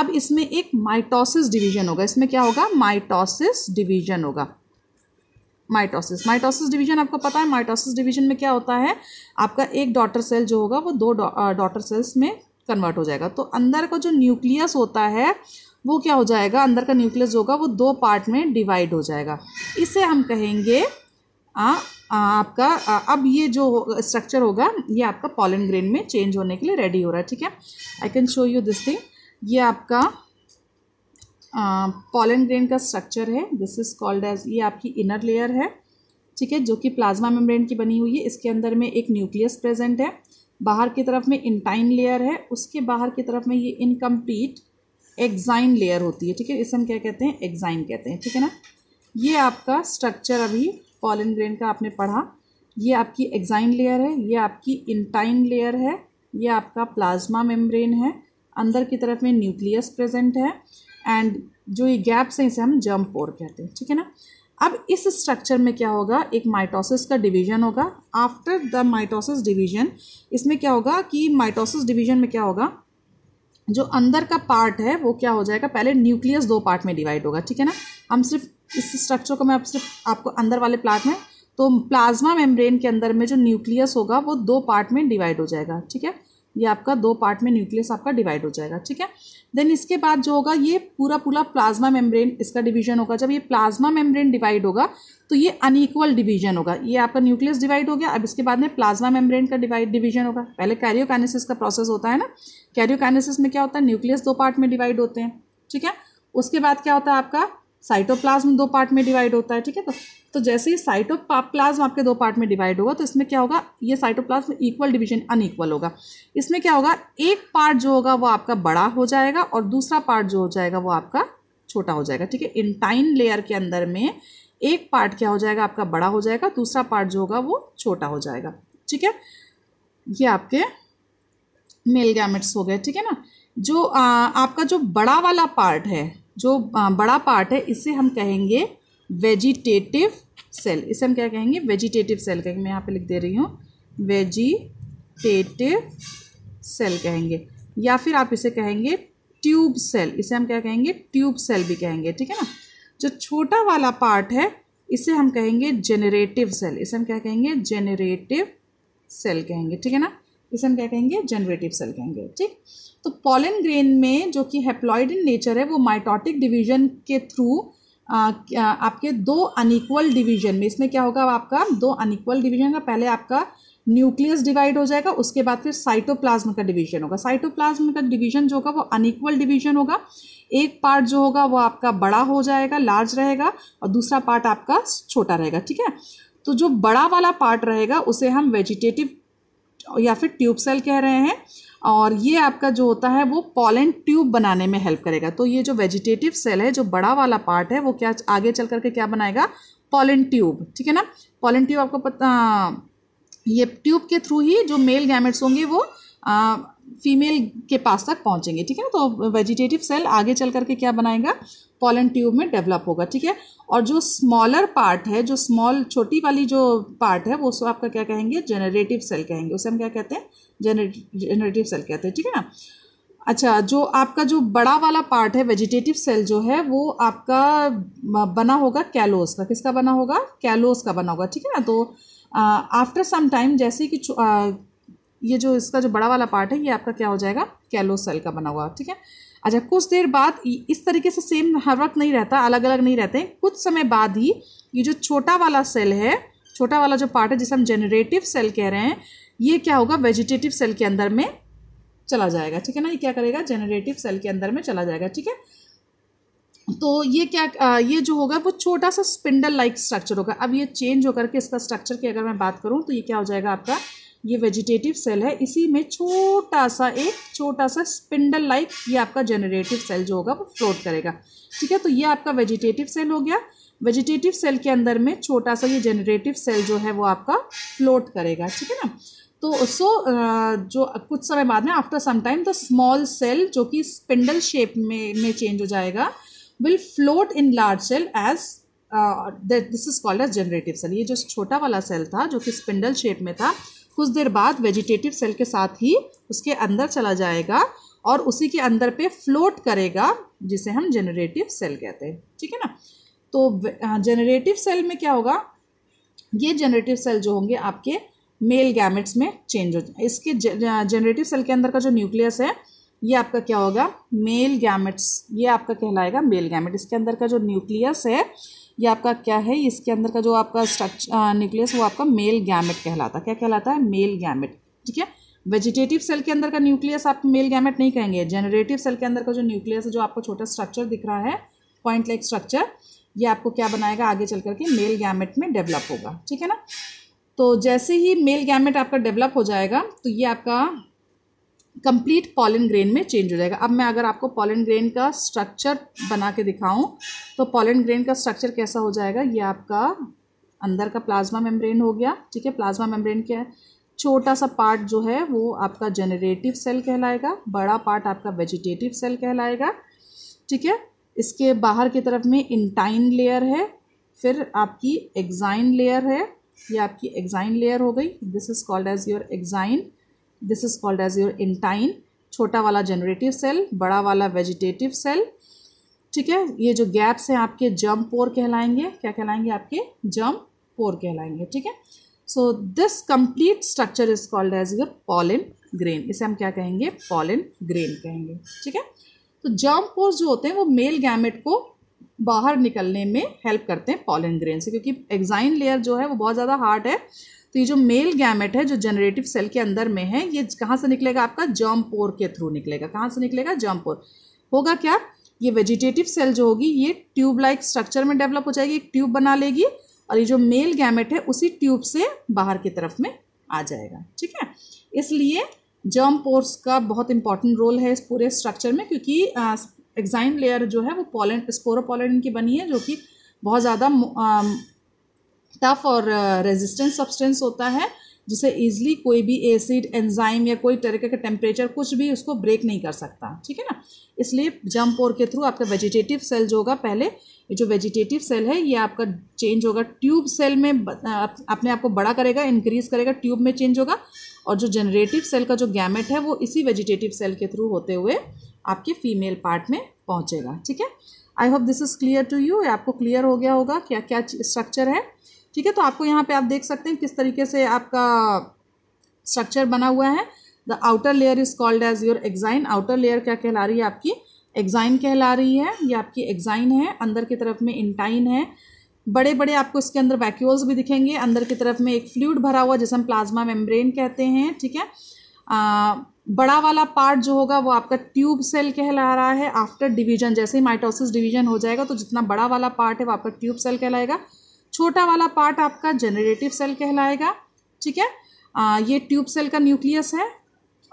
अब इसमें एक माइटोसिस डिवीजन होगा इसमें क्या होगा माइटोसिस डिवीजन होगा माइटोसिस माइटोसिस डिवीजन आपको पता है माइटोसिस डिवीजन में क्या होता है आपका एक डॉटर सेल जो होगा वो दो डॉटर सेल्स में कन्वर्ट हो जाएगा तो अंदर का जो न्यूक्लियस होता है वो क्या हो जाएगा अंदर का न्यूक्लियस होगा वो दो पार्ट में डिवाइड हो जाएगा इसे हम कहेंगे आ, आ, आपका आ, अब ये जो स्ट्रक्चर होगा ये आपका पॉलिन ग्रेन में चेंज होने के लिए रेडी हो रहा है ठीक है I can show you this thing ये आपका पॉलन ग्रेन का स्ट्रक्चर है दिस इज कॉल्ड एज ये आपकी इनर लेयर है ठीक है जो कि प्लाज्मा मेम्ब्रेन की बनी हुई है इसके अंदर में एक न्यूक्लियस प्रेजेंट है बाहर की तरफ में इंटाइन लेयर है उसके बाहर की तरफ में ये इनकम्प्लीट एग्जाइन लेयर होती है ठीक है इसे हम क्या कहते हैं एग्जाइन कहते हैं ठीक है ना ये आपका स्ट्रक्चर अभी पॉलन ग्रेन का आपने पढ़ा ये आपकी एग्जाइन लेयर है ये आपकी इंटाइन लेयर है ये आपका प्लाज्मा मेम्ब्रेन है अंदर की तरफ में न्यूक्लियस प्रेजेंट है एंड जो ये गैप्स हैं इसे हम जम्प पोर कहते हैं ठीक है ना अब इस स्ट्रक्चर में क्या होगा एक माइटोसिस का डिवीजन होगा आफ्टर द माइटोसिस डिवीजन इसमें क्या होगा कि माइटोसिस डिवीजन में क्या होगा जो अंदर का पार्ट है वो क्या हो जाएगा पहले न्यूक्लियस दो पार्ट में डिवाइड होगा ठीक है ना हम सिर्फ इस स्ट्रक्चर को मैं आप सिर्फ आपको अंदर वाले प्लाट में तो प्लाज्मा मेम्ब्रेन के अंदर में जो न्यूक्लियस होगा वो दो पार्ट में डिवाइड हो जाएगा ठीक है ये आपका दो पार्ट में न्यूक्लियस आपका डिवाइड हो जाएगा ठीक है देन इसके बाद जो होगा ये पूरा पूरा प्लाज्मा मेम्ब्रेन इसका डिवीजन होगा जब ये प्लाज्मा मेम्ब्रेन डिवाइड होगा तो ये अनइक्वल डिवीजन होगा ये आपका न्यूक्लियस डिवाइड हो गया अब इसके बाद में प्लाज्मा मेम्ब्रेन का डिवाइड डिवीजन होगा पहले कैरियोकाइनेसिस का प्रोसेस होता है ना कैरियोकाइनेसिस में क्या होता है न्यूक्लियस दो पार्ट में डिवाइड होते हैं ठीक है उसके बाद क्या होता है आपका साइटोप्लाज्म दो पार्ट में डिवाइड होता है ठीक है तो तो जैसे ही साइटोप्लाज्म आपके दो पार्ट में डिवाइड होगा तो इसमें क्या होगा ये साइटोप्लाज्म इक्वल डिवीजन अनइक्वल होगा इसमें क्या होगा एक पार्ट जो होगा वो आपका बड़ा हो जाएगा और दूसरा पार्ट जो हो जाएगा वो आपका छोटा हो जाएगा ठीक है इंटाइन लेयर के अंदर में एक पार्ट क्या हो जाएगा आपका बड़ा हो जाएगा दूसरा पार्ट जो होगा वो छोटा हो जाएगा ठीक है ये आपके मेल गैमेट्स हो गए ठीक है ना जो आ, आपका जो बड़ा वाला पार्ट है जो आ, बड़ा पार्ट है इसे हम कहेंगे वेजिटेटिव सेल इसे हम क्या कहेंगे वेजिटेटिव सेल कहेंगे मैं यहाँ पे लिख दे रही हूँ वेजिटेटिव सेल कहेंगे या फिर आप इसे कहेंगे ट्यूब सेल इसे हम क्या कहेंगे ट्यूब सेल भी कहेंगे ठीक है ना जो छोटा वाला पार्ट है इसे हम कहेंगे जेनरेटिव सेल इसे हम क्या कहेंगे जेनरेटिव सेल कहेंगे ठीक है ना इसे हम क्या कहेंगे जेनरेटिव सेल कहेंगे ठीक तो पॉलन ग्रेन में जो कि हेप्लॉइड इन नेचर है वो माइटोटिक डिवीजन के थ्रू आपके दो अनिक्वल डिवीजन में इसमें क्या होगा आपका दो अनिक्वल डिवीजन का पहले आपका न्यूक्लियस डिवाइड हो जाएगा उसके बाद फिर साइटोप्लाज्म का डिवीजन होगा साइटोप्लाज्म का डिवीजन जो होगा वो अनिक्वल डिवीजन होगा एक पार्ट जो होगा वो आपका बड़ा हो जाएगा लार्ज रहेगा और दूसरा पार्ट आपका छोटा रहेगा ठीक है तो जो बड़ा वाला पार्ट रहेगा उसे हम वेजिटेटिव या फिर ट्यूब सेल कह रहे हैं और ये आपका जो होता है वो पॉलन ट्यूब बनाने में हेल्प करेगा तो ये जो वेजिटेटिव सेल है जो बड़ा वाला पार्ट है वो क्या आगे चल करके क्या बनाएगा पॉलन ट्यूब ठीक है ना पॉलन ट्यूब आपको पता ये ट्यूब के थ्रू ही जो मेल गैमेट्स होंगे वो आ, फीमेल के पास तक पहुंचेंगे ठीक है ना तो वेजिटेटिव सेल आगे चल करके क्या बनाएगा पॉलन ट्यूब में डेवलप होगा ठीक है और जो स्मॉलर पार्ट है जो स्मॉल छोटी वाली जो पार्ट है वो उसको आपका क्या कहेंगे जेनरेटिव सेल कहेंगे उसे हम क्या कहते हैं जनरेटिव सेल कहते हैं ठीक है ना अच्छा जो आपका जो बड़ा वाला पार्ट है वेजिटेटिव सेल जो है वो आपका बना होगा कैलोस का किसका बना होगा कैलोस का बना होगा ठीक है ना तो आफ्टर सम टाइम जैसे कि आ, ये जो इसका जो बड़ा वाला पार्ट है ये आपका क्या हो जाएगा कैलोस सेल का बना हुआ ठीक है अच्छा कुछ देर बाद इस तरीके से सेम हर वक्त नहीं रहता अलग अलग नहीं रहते हैं कुछ समय बाद ही ये जो छोटा वाला सेल है छोटा वाला जो पार्ट है जिसे हम जनरेटिव सेल कह रहे हैं ये क्या होगा वेजिटेटिव सेल के अंदर में चला जाएगा ठीक है ना ये क्या करेगा जेनरेटिव सेल के अंदर में चला जाएगा ठीक है तो ये क्या ये जो होगा वो छोटा सा स्पिंडल लाइक स्ट्रक्चर होगा अब ये चेंज होकर के इसका स्ट्रक्चर की अगर मैं बात करूँ तो ये क्या हो जाएगा आपका ये वेजिटेटिव सेल है इसी में छोटा सा एक छोटा सा स्पिंडल लाइक ये आपका जेनरेटिव सेल जो होगा वो फ्लोट करेगा ठीक है तो ये आपका वेजिटेटिव सेल हो गया वेजिटेटिव सेल के अंदर में छोटा सा ये जेनरेटिव सेल जो है वो आपका फ्लोट करेगा ठीक है ना तो सो जो कुछ समय बाद में after some time the small cell जो कि स्पिंडल शेप में में चेंज हो जाएगा will float in large cell as this is called as generative cell ये जो छोटा वाला सेल था जो कि स्पिंडल शेप में था कुछ देर बाद वेजिटेटिव सेल के साथ ही उसके अंदर चला जाएगा और उसी के अंदर पे फ्लोट करेगा जिसे हम जनरेटिव सेल कहते हैं ठीक है ना तो जनरेटिव सेल में क्या होगा ये जनरेटिव सेल जो होंगे आपके मेल गैमेट्स में चेंज हो जाए इसके जनरेटिव सेल के अंदर का जो न्यूक्लियस है ये आपका क्या होगा मेल गैमेट्स ये आपका कहलाएगा मेल गैमेट इसके अंदर का जो न्यूक्लियस है ये आपका क्या है इसके अंदर का जो आपका स्ट्रक्चर न्यूक्लियस वो आपका मेल गैमेट कहलाता क्या कहलाता है मेल गैमेट ठीक है वेजिटेटिव सेल के अंदर का न्यूक्लियस आप मेल गैमेट नहीं कहेंगे जनरेटिव सेल के अंदर का जो न्यूक्लियस है जो आपको छोटा स्ट्रक्चर दिख रहा है पॉइंट लाइक स्ट्रक्चर ये आपको क्या बनाएगा आगे चल करके मेल गैमेट में डेवलप होगा ठीक है ना तो जैसे ही मेल गैमेट आपका डेवलप हो जाएगा तो ये आपका कंप्लीट पॉलन ग्रेन में चेंज हो जाएगा अब मैं अगर आपको पॉलन ग्रेन का स्ट्रक्चर बना के दिखाऊं तो पॉलन ग्रेन का स्ट्रक्चर कैसा हो जाएगा ये आपका अंदर का प्लाज्मा मेम्ब्रेन हो गया ठीक है प्लाज्मा मेम्ब्रेन क्या है छोटा सा पार्ट जो है वो आपका जनरेटिव सेल कहलाएगा बड़ा पार्ट आपका वेजिटेटिव सेल कहलाएगा ठीक है इसके बाहर की तरफ में इंटाइन लेयर है फिर आपकी एग्जाइन लेयर है ये आपकी एग्जाइन लेयर हो गई this is called as your exine this is called as your intine छोटा वाला जनरेटिव सेल बड़ा वाला वेजिटेटिव सेल ठीक है ये जो गैप्स हैं आपके जम पोर कहलाएंगे क्या कहलाएंगे आपके जम पोर कहलाएंगे ठीक है so this complete structure is called as your pollen grain इसे हम क्या कहेंगे पॉलिन ग्रेन कहेंगे ठीक है तो जर्म पोर्स जो होते हैं वो मेल गैमेट को बाहर निकलने में हेल्प करते हैं पॉलन ग्रेन से क्योंकि एग्जाइन लेयर जो है वो बहुत ज़्यादा हार्ड है तो ये जो मेल गैमेट है जो जनरेटिव सेल के अंदर में है ये कहाँ से निकलेगा आपका जर्म पोर के थ्रू निकलेगा कहाँ से निकलेगा जर्म पोर होगा क्या ये वेजिटेटिव सेल जो होगी ये ट्यूब लाइक स्ट्रक्चर में डेवलप हो जाएगी एक ट्यूब बना लेगी और ये जो मेल गैमेट है उसी ट्यूब से बाहर की तरफ में आ जाएगा ठीक है इसलिए जर्म पोर्स का बहुत इंपॉर्टेंट रोल है इस पूरे स्ट्रक्चर में क्योंकि एग्जाइन लेयर जो है वो पॉलन स्पोरोपोलन की बनी है जो कि बहुत ज़्यादा टफ और रेजिस्टेंट सब्सटेंस होता है जिसे ईजिली कोई भी एसिड एंजाइम या कोई तरीके का टेम्परेचर कुछ भी उसको ब्रेक नहीं कर सकता ठीक है ना इसलिए जंप और के थ्रू आपका वेजिटेटिव सेल जो होगा पहले ये जो वेजिटेटिव सेल है ये आपका चेंज होगा ट्यूब सेल में अपने आप को बड़ा करेगा इंक्रीज करेगा ट्यूब में चेंज होगा और जो जनरेटिव सेल का जो गैमेट है वो इसी वेजिटेटिव सेल के थ्रू होते हुए आपके फीमेल पार्ट में पहुँचेगा ठीक है I hope this is clear to you आपको क्लियर हो गया होगा क्या क्या स्ट्रक्चर है ठीक है तो आपको यहाँ पे आप देख सकते हैं किस तरीके से आपका स्ट्रक्चर बना हुआ है the outer layer is called as your exine outer layer क्या कहला रही है आपकी एग्जाइन कहला रही है ये आपकी एग्जाइन है अंदर की तरफ में इंटाइन है बड़े बड़े आपको इसके अंदर वैक्यूल्स भी दिखेंगे अंदर की तरफ में एक फ्लूड भरा हुआ जिसे हम प्लाज्मा मेम्ब्रेन कहते हैं ठीक है बड़ा वाला पार्ट जो होगा वो आपका ट्यूब सेल कहला रहा है आफ्टर डिवीजन जैसे ही माइटोसिस डिवीजन हो जाएगा तो जितना बड़ा वाला पार्ट है वो आपका ट्यूब सेल कहलाएगा छोटा वाला पार्ट आपका जनरेटिव सेल कहलाएगा ठीक है आ, ये ट्यूब सेल का न्यूक्लियस है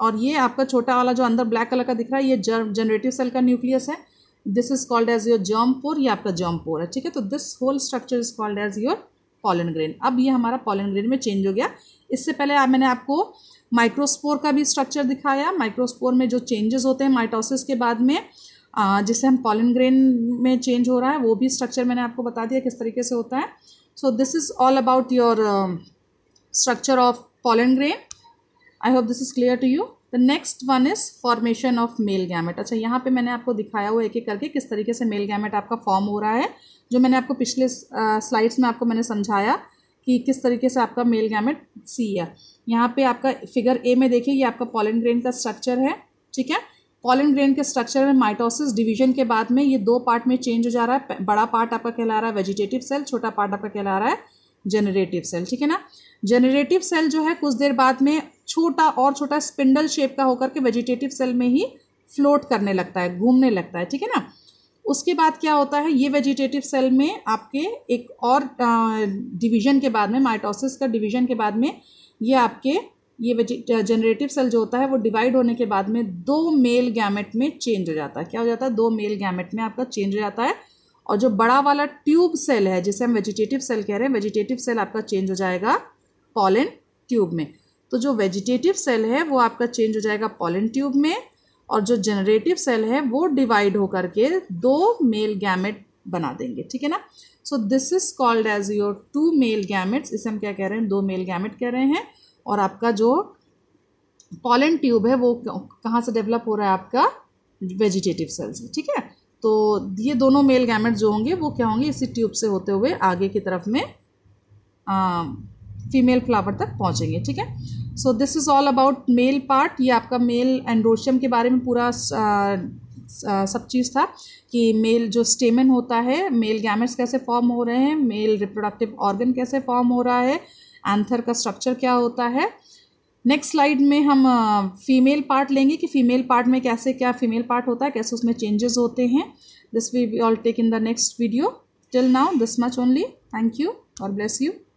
और ये आपका छोटा वाला जो अंदर ब्लैक कलर का दिख रहा है ये जनरेटिव सेल का न्यूक्लियस है this is called as your germ pore ये आपका जर्म पोर है ठीक है तो this whole structure is called as your pollen grain अब ये हमारा पॉलन ग्रेन में चेंज हो गया इससे पहले मैंने आपको माइक्रोस्पोर का भी स्ट्रक्चर दिखाया माइक्रोस्पोर में जो चेंजेस होते हैं माइटोसिस के बाद में जिससे हम पॉलिन ग्रेन में चेंज हो रहा है वो भी स्ट्रक्चर मैंने आपको बता दिया किस तरीके से होता है so this is all about your structure of pollen grain I hope this is clear to you the next one is formation of male gamete अच्छा यहाँ पे मैंने आपको दिखाया हुआ एक एक करके किस तरीके से मेल गैमेट आपका फॉर्म हो रहा है जो मैंने आपको पिछले स्लाइड्स में आपको मैंने समझाया कि किस तरीके से आपका मेल गैमेट सी है यहाँ पे आपका फिगर ए में देखिए ये आपका पॉलन ग्रेन का स्ट्रक्चर है ठीक है पॉलन ग्रेन के स्ट्रक्चर में माइटोसिस डिवीजन के बाद में ये दो पार्ट में चेंज हो जा रहा है बड़ा पार्ट आपका कहला रहा है वेजिटेटिव सेल छोटा पार्ट आपका कहला रहा है जेनरेटिव सेल ठीक है ना जेनरेटिव सेल जो है कुछ देर बाद में छोटा और छोटा स्पिंडल शेप का होकर के वेजिटेटिव सेल में ही फ्लोट करने लगता है घूमने लगता है ठीक है ना उसके बाद क्या होता है ये वेजिटेटिव सेल में आपके एक और डिवीजन के बाद में माइटोसिस का डिवीजन के बाद में ये आपके ये जनरेटिव सेल जो होता है वो डिवाइड होने के बाद में दो मेल गैमेट में चेंज हो जाता है क्या हो जाता है दो मेल गैमेट में आपका चेंज हो जाता है और जो बड़ा वाला ट्यूब सेल है जिसे हम वेजिटेटिव सेल कह रहे हैं वेजिटेटिव सेल आपका चेंज हो जाएगा पॉलन ट्यूब में तो जो वेजिटेटिव सेल है वो आपका चेंज हो जाएगा पॉलन ट्यूब में और जो जनरेटिव सेल है वो डिवाइड होकर के दो मेल गैमेट बना देंगे ठीक है ना so this is called as your two male gametes इसे हम क्या कह रहे हैं दो मेल गैमेट कह रहे हैं और आपका जो पॉलन ट्यूब है वो कहाँ से डेवलप हो रहा है आपका वेजिटेटिव सेल से ठीक है तो ये दोनों मेल गैमेट जो होंगे वो क्या होंगे इसी ट्यूब से होते हुए आगे की तरफ में आ, फीमेल फ्लावर तक पहुँचेंगे ठीक है so this is all about male part ये आपका मेल एंड्रोशियम के बारे में पूरा सब चीज़ था कि मेल जो स्टेमन होता है मेल गैमेट्स कैसे फॉर्म हो रहे हैं मेल रिप्रोडक्टिव ऑर्गन कैसे फॉर्म हो रहा है एंथर का स्ट्रक्चर क्या होता है नेक्स्ट स्लाइड में हम फीमेल पार्ट लेंगे कि फीमेल पार्ट में कैसे क्या फीमेल पार्ट होता है कैसे उसमें चेंजेस होते हैं this we all take in the next video till now this much only thank you और ब्लेस यू